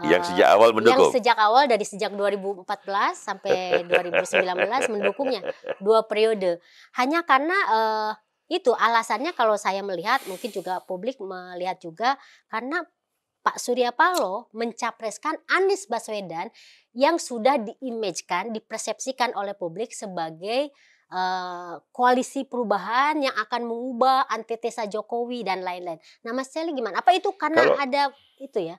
yang sejak awal mendukung. Yang sejak awal dari sejak 2014 sampai 2019 mendukungnya dua periode. Hanya karena uh, itu alasannya kalau saya melihat mungkin juga publik melihat juga karena Pak Surya Paloh mencapreskan Anies Baswedan yang sudah diimajikan dipersepsikan oleh publik sebagai uh, koalisi perubahan yang akan mengubah antitesa Jokowi dan lain-lain. Nah, Mas Celi gimana? Apa itu karena Kalau, ada itu ya?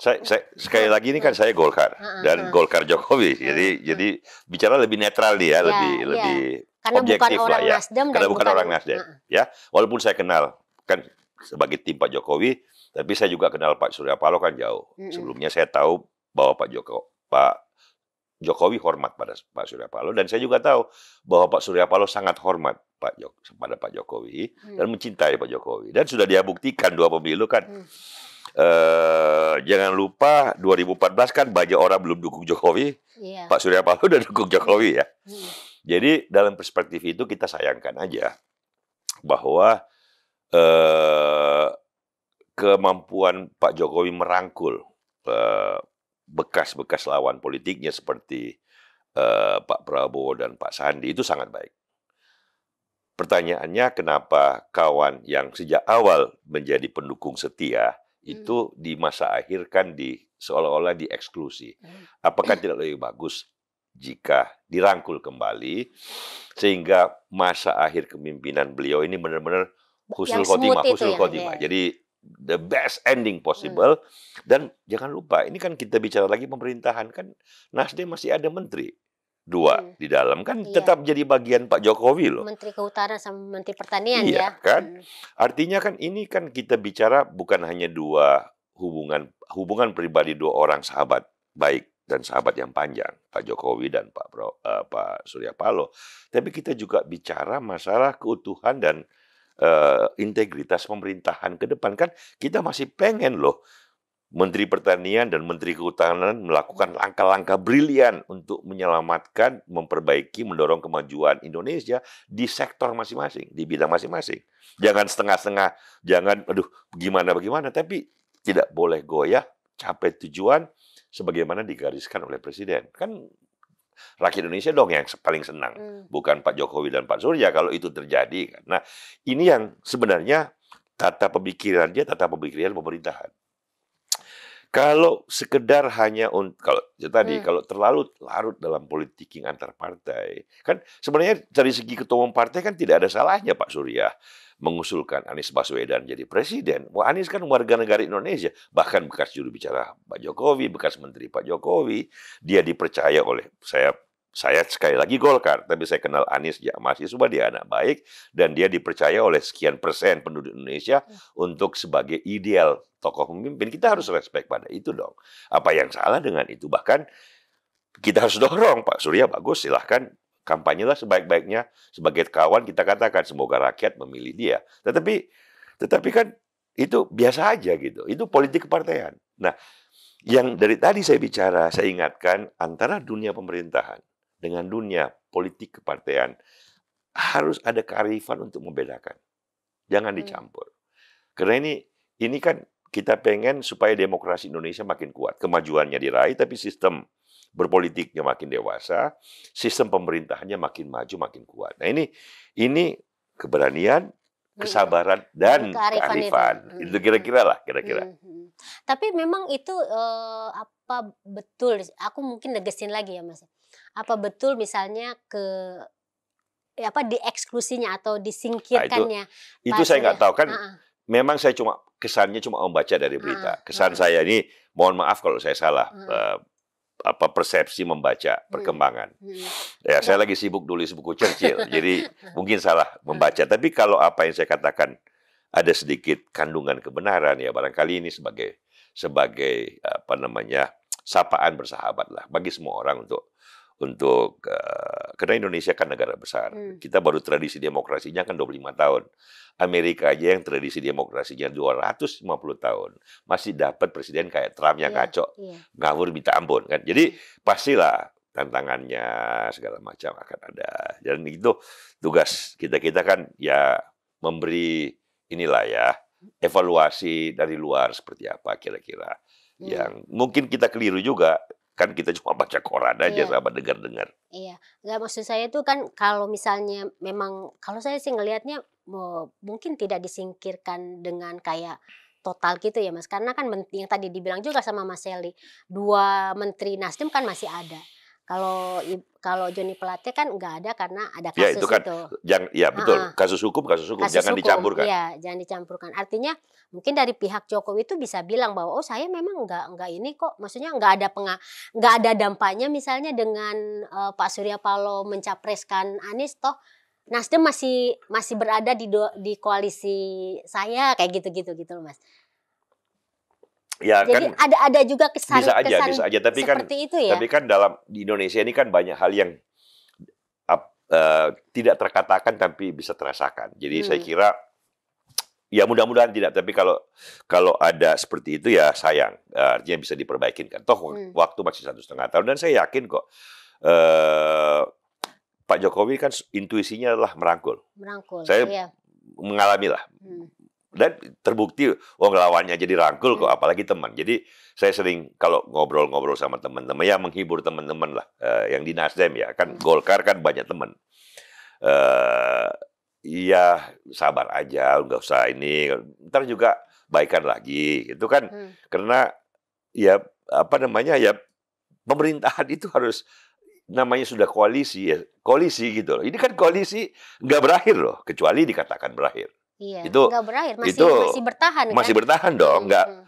Saya, saya sekali lagi ini kan saya Golkar uh, uh, dan ah. Golkar Jokowi. Jadi jadi bicara lebih netral dia, ya, lebih ya. lebih karena objektif bukan lah ya. Nasdem karena bukan, orang Nasdem ya. Walaupun saya kenal kan sebagai tim Pak Jokowi, tapi saya juga kenal Pak Surya Paloh kan jauh. Uh, uh. Sebelumnya saya tahu bahwa Pak Joko Pak Jokowi hormat pada Pak Surya Paloh dan saya juga tahu bahwa Pak Surya Paloh sangat hormat Pak Jok pada Pak Jokowi hmm. dan mencintai Pak Jokowi dan sudah dia buktikan dua pemilu kan hmm. eh, jangan lupa 2014 kan banyak orang belum dukung Jokowi yeah. Pak Surya Paloh udah dukung Jokowi ya hmm. jadi dalam perspektif itu kita sayangkan aja bahwa eh, kemampuan Pak Jokowi merangkul eh, bekas-bekas lawan politiknya seperti uh, Pak Prabowo dan Pak Sandi itu sangat baik. Pertanyaannya kenapa kawan yang sejak awal menjadi pendukung setia hmm. itu hmm. di masa akhir kan di seolah-olah dieksklusi. Hmm. Apakah tidak lebih bagus jika dirangkul kembali sehingga masa akhir kepemimpinan beliau ini benar-benar khusus khotimah, khusus ya, khotimah. Ya. Jadi the best ending hmm. possible. Hmm. Dan jangan lupa, ini kan kita bicara lagi pemerintahan kan Nasdem masih ada menteri dua hmm. di dalam kan iya. tetap jadi bagian Pak Jokowi loh. Menteri Kehutanan sama Menteri Pertanian iya, ya. kan? Hmm. Artinya kan ini kan kita bicara bukan hanya dua hubungan hubungan pribadi dua orang sahabat baik dan sahabat yang panjang Pak Jokowi dan Pak Bro, uh, Pak Surya Paloh. Tapi kita juga bicara masalah keutuhan dan uh, integritas pemerintahan ke depan kan kita masih pengen loh Menteri Pertanian dan Menteri Kehutanan melakukan langkah-langkah brilian untuk menyelamatkan, memperbaiki, mendorong kemajuan Indonesia di sektor masing-masing, di bidang masing-masing. Jangan setengah-setengah, jangan aduh gimana bagaimana, tapi tidak boleh goyah capai tujuan sebagaimana digariskan oleh presiden. Kan rakyat Indonesia dong yang paling senang, hmm. bukan Pak Jokowi dan Pak Surya kalau itu terjadi. Nah, ini yang sebenarnya tata pemikiran dia, tata pemikiran pemerintahan. Kalau sekedar hanya kalau ya tadi hmm. kalau terlalu larut dalam politiking antar partai, kan sebenarnya dari segi ketua umum partai kan tidak ada salahnya Pak Surya mengusulkan Anies Baswedan jadi presiden. Wah Anies kan warga negara Indonesia, bahkan bekas juru bicara Pak Jokowi, bekas menteri Pak Jokowi, dia dipercaya oleh saya saya sekali lagi Golkar, tapi saya kenal Anies ya sudah dia anak baik dan dia dipercaya oleh sekian persen penduduk Indonesia hmm. untuk sebagai ideal tokoh pemimpin. Kita harus respect pada itu dong. Apa yang salah dengan itu? Bahkan kita harus dorong Pak Surya bagus silahkan Kampanye lah sebaik-baiknya sebagai kawan kita katakan semoga rakyat memilih dia. Tetapi tetapi kan itu biasa aja gitu. Itu politik kepartaian. Nah, yang dari tadi saya bicara, saya ingatkan antara dunia pemerintahan dengan dunia politik kepartaian harus ada kearifan untuk membedakan. Jangan hmm. dicampur. Karena ini ini kan kita pengen supaya demokrasi Indonesia makin kuat, kemajuannya diraih tapi sistem berpolitiknya makin dewasa, sistem pemerintahannya makin maju, makin kuat. Nah ini ini keberanian, iya. kesabaran iya, dan kearifan. Itu hmm. kira-kira lah, hmm, kira-kira. Hmm. Tapi memang itu eh, apa betul? Aku mungkin negesin lagi ya Mas. Apa betul misalnya ke ya apa dieksklusinya atau disingkirkannya? Nah, itu, itu saya nggak tahu kan. Uh -uh. Memang saya cuma kesannya cuma membaca dari berita. Ah, Kesan uh -uh. saya ini, mohon maaf kalau saya salah. Uh -uh. Uh, apa persepsi membaca hmm. perkembangan. Hmm. Ya, saya nah. lagi sibuk nulis buku Churchill, jadi mungkin salah membaca. Hmm. Tapi kalau apa yang saya katakan ada sedikit kandungan kebenaran ya barangkali ini sebagai sebagai apa namanya sapaan bersahabat lah bagi semua orang untuk untuk uh, karena Indonesia kan negara besar. Hmm. Kita baru tradisi demokrasinya kan 25 tahun. Amerika aja yang tradisi demokrasinya 250 tahun masih dapat presiden kayak Trump yang yeah, kacau, iya. yeah. ngawur minta ampun kan. Jadi pastilah tantangannya segala macam akan ada. Dan itu tugas kita-kita kan ya memberi inilah ya evaluasi dari luar seperti apa kira-kira. Hmm. Yang mungkin kita keliru juga kan kita cuma baca koran aja iya. sama dengar-dengar. Iya, nggak maksud saya itu kan kalau misalnya memang kalau saya sih ngelihatnya mungkin tidak disingkirkan dengan kayak total gitu ya mas karena kan yang tadi dibilang juga sama mas Eli dua menteri Nasdem kan masih ada kalau kalau Joni Pelate kan nggak ada karena ada ya, kasus ya, itu. Kan, itu. Yang, ya betul, uh kasus hukum, kasus hukum, kasus jangan hukum, dicampurkan. Iya, jangan dicampurkan. Artinya mungkin dari pihak Jokowi itu bisa bilang bahwa oh saya memang nggak nggak ini kok, maksudnya nggak ada pengak nggak ada dampaknya misalnya dengan uh, Pak Surya Paloh mencapreskan Anies toh Nasdem masih masih berada di do, di koalisi saya kayak gitu-gitu gitu Mas. Ya Jadi kan ada ada juga kesan bisa aja kesan bisa aja tapi kan itu ya? tapi kan dalam di Indonesia ini kan banyak hal yang uh, tidak terkatakan tapi bisa terasakan. Jadi hmm. saya kira ya mudah-mudahan tidak tapi kalau kalau ada seperti itu ya sayang uh, artinya bisa diperbaikin kan. Toh hmm. waktu masih satu setengah tahun dan saya yakin kok uh, Pak Jokowi kan intuisinya adalah merangkul. Merangkul. Saya iya. mengalami lah. Hmm dan terbukti oh lawannya jadi rangkul kok hmm. apalagi teman jadi saya sering kalau ngobrol-ngobrol sama teman-teman ya menghibur teman-teman lah eh, yang di Nasdem ya kan Golkar kan banyak teman eh, ya sabar aja nggak usah ini ntar juga baikan lagi itu kan hmm. karena ya apa namanya ya pemerintahan itu harus namanya sudah koalisi ya koalisi gitu loh ini kan koalisi nggak berakhir loh kecuali dikatakan berakhir Iya, itu nggak berakhir, masih, itu masih bertahan kan? bertahan dong, hmm, nggak hmm.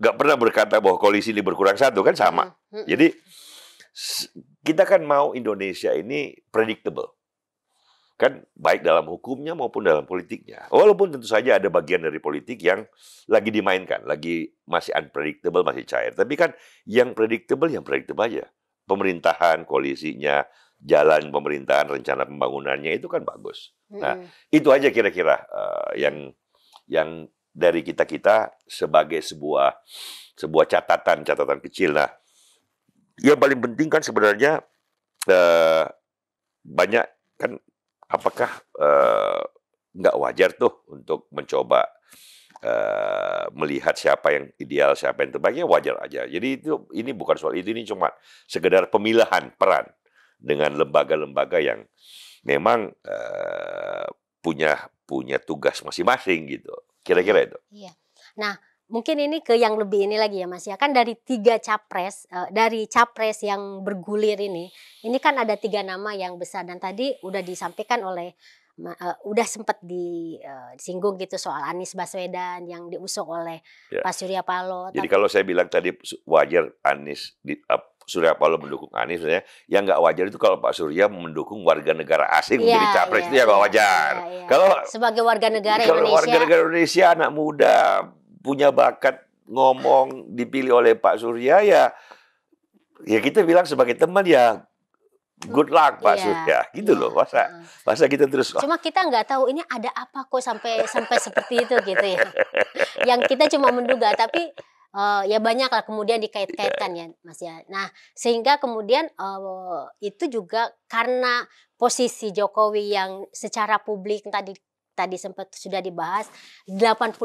nggak pernah berkata bahwa koalisi ini berkurang satu kan hmm, sama. Hmm, hmm. Jadi kita kan mau Indonesia ini predictable, kan baik dalam hukumnya maupun dalam politiknya. Walaupun tentu saja ada bagian dari politik yang lagi dimainkan, lagi masih unpredictable, masih cair. Tapi kan yang predictable, yang predictable aja. Pemerintahan, koalisinya, jalan pemerintahan rencana pembangunannya itu kan bagus. Nah, itu aja kira-kira uh, yang yang dari kita-kita sebagai sebuah sebuah catatan, catatan kecil. Nah, yang paling penting kan sebenarnya uh, banyak kan apakah uh, nggak wajar tuh untuk mencoba Uh, melihat siapa yang ideal, siapa yang terbaiknya wajar aja. Jadi itu ini bukan soal itu, ini cuma sekedar pemilahan peran dengan lembaga-lembaga yang memang uh, punya punya tugas masing-masing gitu. Kira-kira iya, itu. Iya. Nah, mungkin ini ke yang lebih ini lagi ya Mas ya. Kan dari tiga capres, eh, dari capres yang bergulir ini, ini kan ada tiga nama yang besar dan tadi udah disampaikan oleh uh, udah sempat disinggung gitu soal Anies Baswedan yang diusung oleh ya. Pak Surya Paloh. Jadi tapi, kalau saya bilang tadi wajar Anies di, uh, Surya Paloh mendukung Anies sebenarnya yang nggak wajar itu kalau Pak Surya mendukung warga negara asing yeah, menjadi capres ya, itu ya nggak iya, wajar. Yeah, yeah. Kalau sebagai warga negara kalau Indonesia, warga negara Indonesia anak muda punya bakat ngomong dipilih oleh Pak Surya ya ya kita bilang sebagai teman ya good luck Pak yeah. Surya gitu iya, loh masa masa kita terus cuma kita nggak tahu ini ada apa kok sampai sampai seperti itu gitu ya yang kita cuma menduga tapi uh, ya banyak lah kemudian dikait-kaitkan iya. ya Mas ya. Nah sehingga kemudian uh, itu juga karena posisi Jokowi yang secara publik tadi tadi sempat sudah dibahas 80%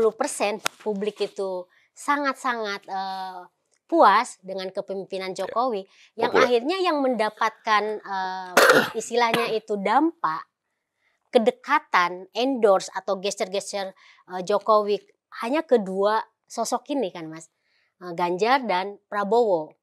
publik itu sangat-sangat eh, puas dengan kepemimpinan iya, Jokowi yeah. yang Populer. akhirnya yang mendapatkan uh, istilahnya itu dampak kedekatan endorse atau gesture-gesture uh, Jokowi hanya kedua sosok ini kan mas Eh, Ganjar dan Prabowo.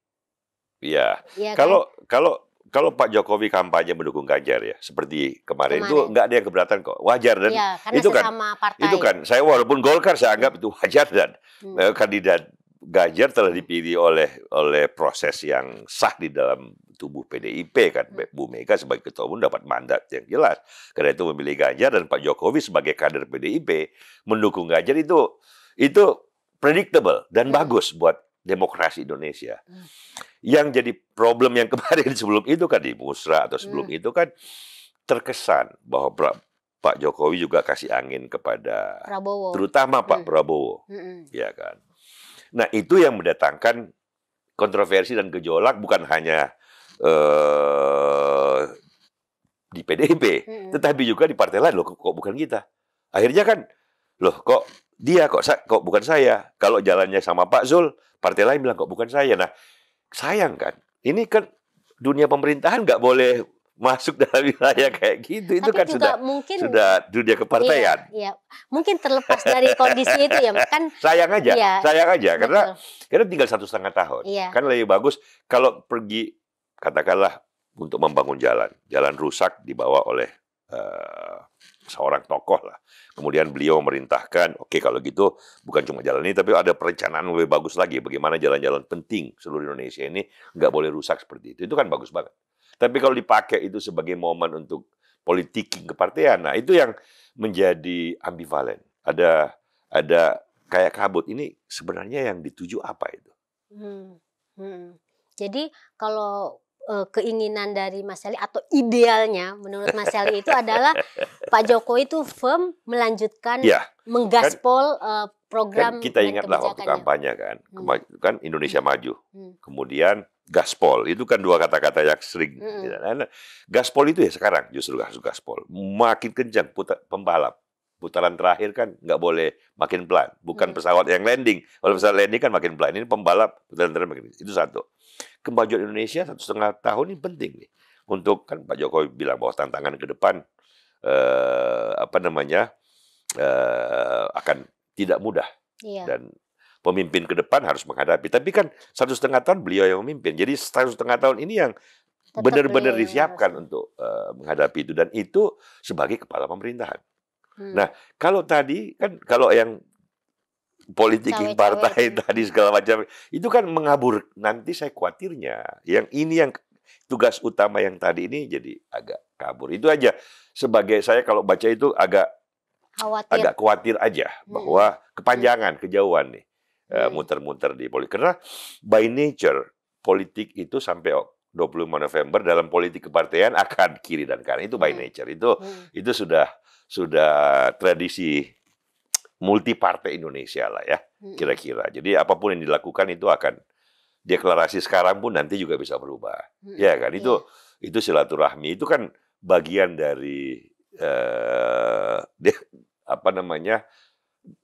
Iya. Ya, kalau kan? kalau kalau Pak Jokowi kampanye mendukung Ganjar ya, seperti kemarin, kemarin. itu nggak ada yang keberatan kok, wajar dan ya, itu kan, partai. itu kan, saya walaupun Golkar saya anggap itu wajar dan hmm. Eh, kandidat Ganjar telah dipilih oleh oleh proses yang sah di dalam tubuh PDIP kan, hmm. Bu Mega sebagai ketua umum dapat mandat yang jelas, karena itu memilih Ganjar dan Pak Jokowi sebagai kader PDIP mendukung Ganjar itu itu predictable dan hmm. bagus buat demokrasi Indonesia. Hmm. Yang jadi problem yang kemarin sebelum itu kan di Musra atau sebelum hmm. itu kan terkesan bahwa Pak Jokowi juga kasih angin kepada Prabowo. terutama Pak hmm. Prabowo, hmm. ya kan. Nah itu yang mendatangkan kontroversi dan gejolak bukan hanya uh, di PDIP, hmm. tetapi juga di partai lain loh kok bukan kita. Akhirnya kan loh kok dia kok saya, kok bukan saya. Kalau jalannya sama Pak Zul, partai lain bilang kok bukan saya. Nah, sayang kan. Ini kan dunia pemerintahan nggak boleh masuk dalam wilayah kayak gitu Tapi itu kan sudah mungkin, sudah dunia kepartaian. Iya, iya. Mungkin terlepas dari kondisi itu ya, kan sayang aja, iya, sayang aja karena karena tinggal satu setengah tahun. Iya. Kan lebih bagus kalau pergi katakanlah untuk membangun jalan, jalan rusak dibawa oleh Eh, seorang tokoh lah. Kemudian beliau merintahkan, oke okay, kalau gitu bukan cuma jalan ini, tapi ada perencanaan lebih bagus lagi. Bagaimana jalan-jalan penting seluruh Indonesia ini nggak boleh rusak seperti itu. Itu kan bagus banget. Tapi kalau dipakai itu sebagai momen untuk politik kepartean, nah itu yang menjadi ambivalen. Ada ada kayak kabut. Ini sebenarnya yang dituju apa itu? Hmm. Hmm. Jadi kalau uh, keinginan dari Mas Ali atau idealnya menurut Mas Ali itu adalah Pak Jokowi itu firm melanjutkan ya, menggaspol eh, kan, uh, program kan kita ingatlah waktu kampanye kan hmm. kan Indonesia hmm. maju hmm. kemudian gaspol itu kan dua kata-kata yang sering hmm. gaspol itu ya sekarang justru harus gaspol makin kencang putar, pembalap putaran terakhir kan nggak boleh makin pelan bukan hmm. pesawat yang landing kalau pesawat landing kan makin pelan ini pembalap putaran terakhir makin itu satu kemajuan Indonesia satu setengah tahun ini penting nih untuk kan Pak Jokowi bilang bahwa tantangan ke depan eh, apa namanya eh, akan tidak mudah iya. dan pemimpin ke depan harus menghadapi. Tapi kan satu setengah tahun beliau yang memimpin. Jadi satu setengah tahun ini yang benar-benar disiapkan untuk eh, menghadapi itu dan itu sebagai kepala pemerintahan. Hmm. Nah, kalau tadi kan kalau yang politiking partai tadi segala macam itu kan mengabur nanti saya khawatirnya yang ini yang tugas utama yang tadi ini jadi agak kabur itu aja sebagai saya kalau baca itu agak khawatir. agak khawatir aja hmm. bahwa hmm. kepanjangan kejauhan nih eh, hmm. muter-muter di politik karena by nature politik itu sampai 25 November dalam politik kepartean akan kiri dan kanan itu by nature itu hmm. itu sudah sudah tradisi multi partai Indonesia lah ya kira-kira. Jadi apapun yang dilakukan itu akan deklarasi sekarang pun nanti juga bisa berubah. Ya kan itu iya. itu silaturahmi itu kan bagian dari eh, de, apa namanya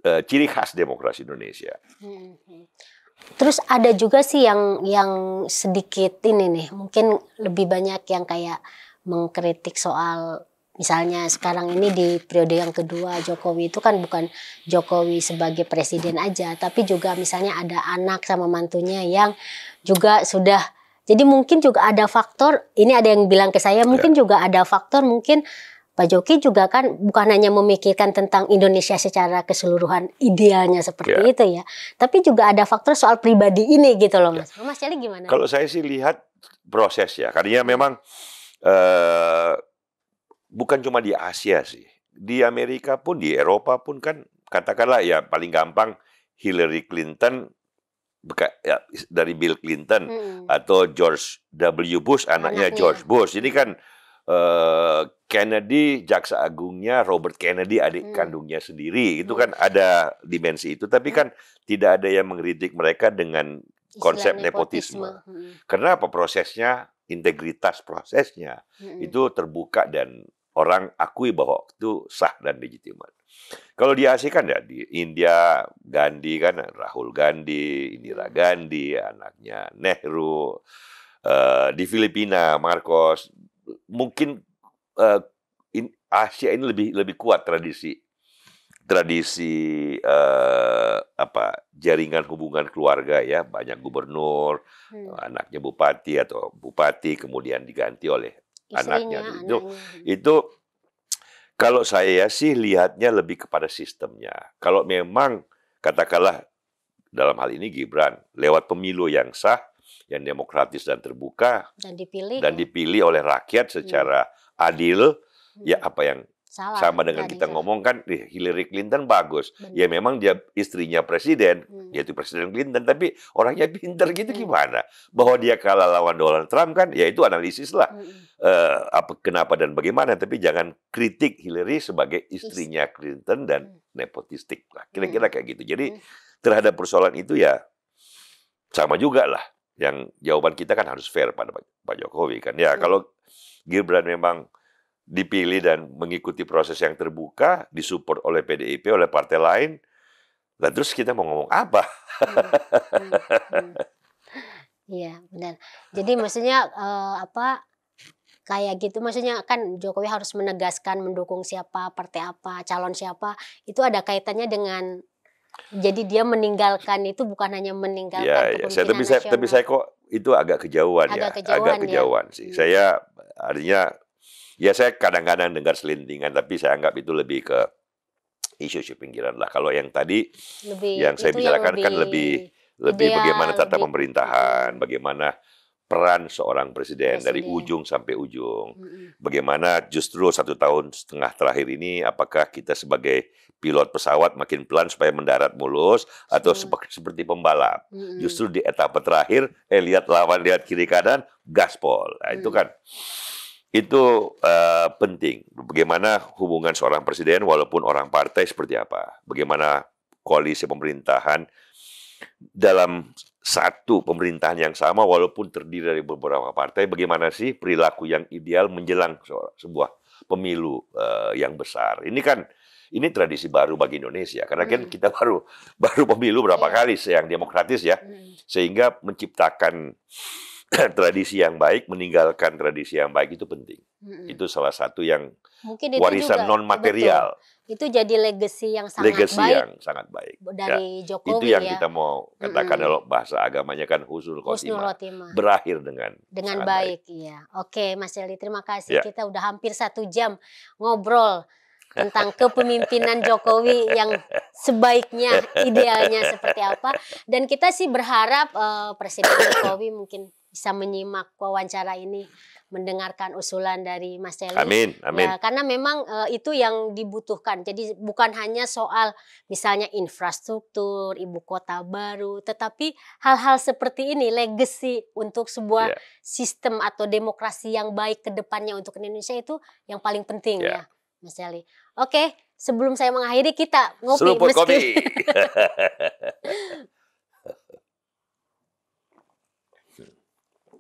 eh, ciri khas demokrasi Indonesia. Terus ada juga sih yang yang sedikit ini nih mungkin lebih banyak yang kayak mengkritik soal Misalnya sekarang ini di periode yang kedua Jokowi itu kan bukan Jokowi sebagai presiden aja, tapi juga misalnya ada anak sama mantunya yang juga sudah jadi mungkin juga ada faktor, ini ada yang bilang ke saya, mungkin ya. juga ada faktor mungkin Pak Joki juga kan bukan hanya memikirkan tentang Indonesia secara keseluruhan idealnya seperti ya. itu ya, tapi juga ada faktor soal pribadi ini gitu loh Mas. Ya. Mas Celi gimana? Kalau saya sih lihat proses ya, karena memang Uh, bukan cuma di Asia sih. Di Amerika pun, di Eropa pun kan katakanlah ya paling gampang Hillary Clinton ya, dari Bill Clinton hmm. atau George W. Bush anaknya, anaknya. George Bush. Ini kan uh, Kennedy, jaksa agungnya Robert Kennedy adik hmm. kandungnya sendiri. Itu hmm. kan ada dimensi itu, tapi kan tidak ada yang mengkritik mereka dengan konsep Islam nepotisme. nepotisme. Hmm. Karena prosesnya integritas prosesnya hmm. itu terbuka dan orang akui bahwa itu sah dan legitimat. Kalau di Asia kan ya di India Gandhi kan Rahul Gandhi, Indira hmm. Gandhi, anaknya Nehru, uh, di Filipina Marcos, mungkin uh, in, Asia ini lebih lebih kuat tradisi tradisi uh, apa jaringan hubungan keluarga ya banyak gubernur hmm. anaknya bupati atau bupati kemudian diganti oleh anaknya. Gitu. anaknya. Itu, itu kalau saya sih lihatnya lebih kepada sistemnya. Kalau memang katakanlah dalam hal ini Gibran lewat pemilu yang sah, yang demokratis dan terbuka dan dipilih dan ya. dipilih oleh rakyat secara hmm. adil, ya hmm. apa yang Salah, Sama dengan kita salah. ngomong kan Hillary Clinton bagus. Benar. Ya memang dia istrinya presiden, hmm. yaitu presiden Clinton, tapi orangnya pinter gitu hmm. gimana? Bahwa dia kalah lawan Donald Trump kan, ya itu analisis lah. Hmm. Uh, apa kenapa dan bagaimana, tapi jangan kritik Hillary sebagai istrinya Clinton dan hmm. nepotistik lah. Hmm. Kira-kira kayak gitu. Jadi hmm. terhadap persoalan itu ya sama juga lah. Yang jawaban kita kan harus fair pada Pak Jokowi kan. Ya hmm. kalau Gibran memang dipilih dan mengikuti proses yang terbuka, disupport oleh PDIP, oleh partai lain, dan terus kita mau ngomong apa? Iya, hmm, hmm, hmm. Iya, benar. Jadi maksudnya uh, apa? Kayak gitu, maksudnya kan Jokowi harus menegaskan mendukung siapa, partai apa, calon siapa. Itu ada kaitannya dengan jadi dia meninggalkan itu bukan hanya meninggalkan ya, ya. Saya, tapi, saya, tapi saya kok itu agak kejauhan agak ya, kejauhan, agak kejauhan ya. sih. Hmm. Saya artinya Ya saya kadang-kadang dengar selintingan, tapi saya anggap itu lebih ke isu-isu pinggiran lah. Kalau yang tadi, lebih, yang saya bicarakan yang lebih, kan lebih lebih ya, bagaimana tata lebih, pemerintahan, hmm. bagaimana peran seorang presiden, presiden. dari ujung sampai ujung. Hmm. Bagaimana justru satu tahun setengah terakhir ini, apakah kita sebagai pilot pesawat makin pelan supaya mendarat mulus, atau hmm. seperti, seperti pembalap, hmm justru di etapa terakhir, eh lihat lawan, lihat kiri kanan, gaspol. Nah, itu hmm. kan itu uh, penting. Bagaimana hubungan seorang presiden walaupun orang partai seperti apa. Bagaimana koalisi pemerintahan dalam satu pemerintahan yang sama walaupun terdiri dari beberapa partai. Bagaimana sih perilaku yang ideal menjelang sebuah pemilu uh, yang besar. Ini kan ini tradisi baru bagi Indonesia karena kan hmm. kita baru baru pemilu berapa iya. kali yang demokratis ya. Hmm. Sehingga menciptakan tradisi yang baik, meninggalkan tradisi yang baik itu penting. hmm Itu salah satu yang Mungkin itu warisan non material. Itu jadi legacy yang sangat legacy baik. yang sangat baik ya. dari ya. Jokowi. Itu yang ya. kita mau katakan mm-hmm. kalau bahasa agamanya kan husnul khotimah. Berakhir dengan dengan baik, baik. Iya. Oke, Mas Eli, terima kasih. Ya. Kita udah hampir satu jam ngobrol tentang kepemimpinan Jokowi yang sebaiknya, idealnya seperti apa. Dan kita sih berharap uh, Presiden Jokowi mungkin bisa menyimak wawancara ini, mendengarkan usulan dari Mas Celi Amin, amin. Ya, karena memang e, itu yang dibutuhkan. Jadi bukan hanya soal misalnya infrastruktur, ibu kota baru, tetapi hal-hal seperti ini legacy untuk sebuah yeah. sistem atau demokrasi yang baik ke depannya untuk Indonesia itu yang paling penting yeah. ya, Mas Celi Oke, sebelum saya mengakhiri kita ngopi Seluput kopi.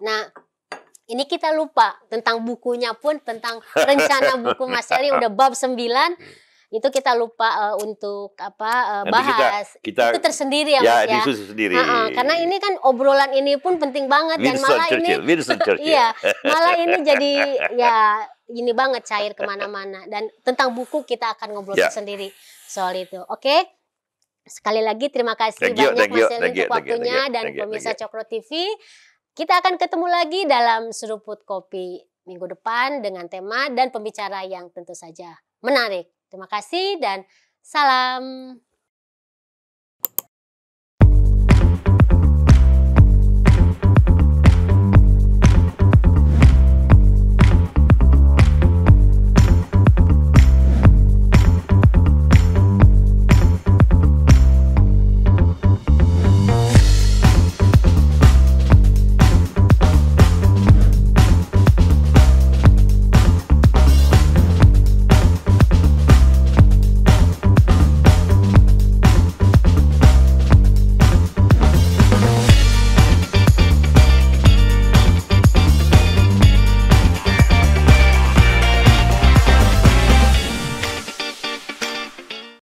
Nah, ini kita lupa tentang bukunya pun tentang rencana buku Mas Eri udah bab 9 hmm. itu kita lupa uh, untuk apa uh, bahas kita, kita, itu tersendiri ya, ya mas ya nah, uh, karena ini kan obrolan ini pun penting banget Winston dan malah Churchill, ini iya malah ini jadi ya ini banget cair kemana-mana dan tentang buku kita akan ngobrol ya. sendiri soal itu oke okay? sekali lagi terima kasih thank banyak you, Mas Eli untuk waktunya dan pemirsa Cokro TV kita akan ketemu lagi dalam seruput kopi minggu depan dengan tema dan pembicara yang tentu saja menarik. Terima kasih dan salam.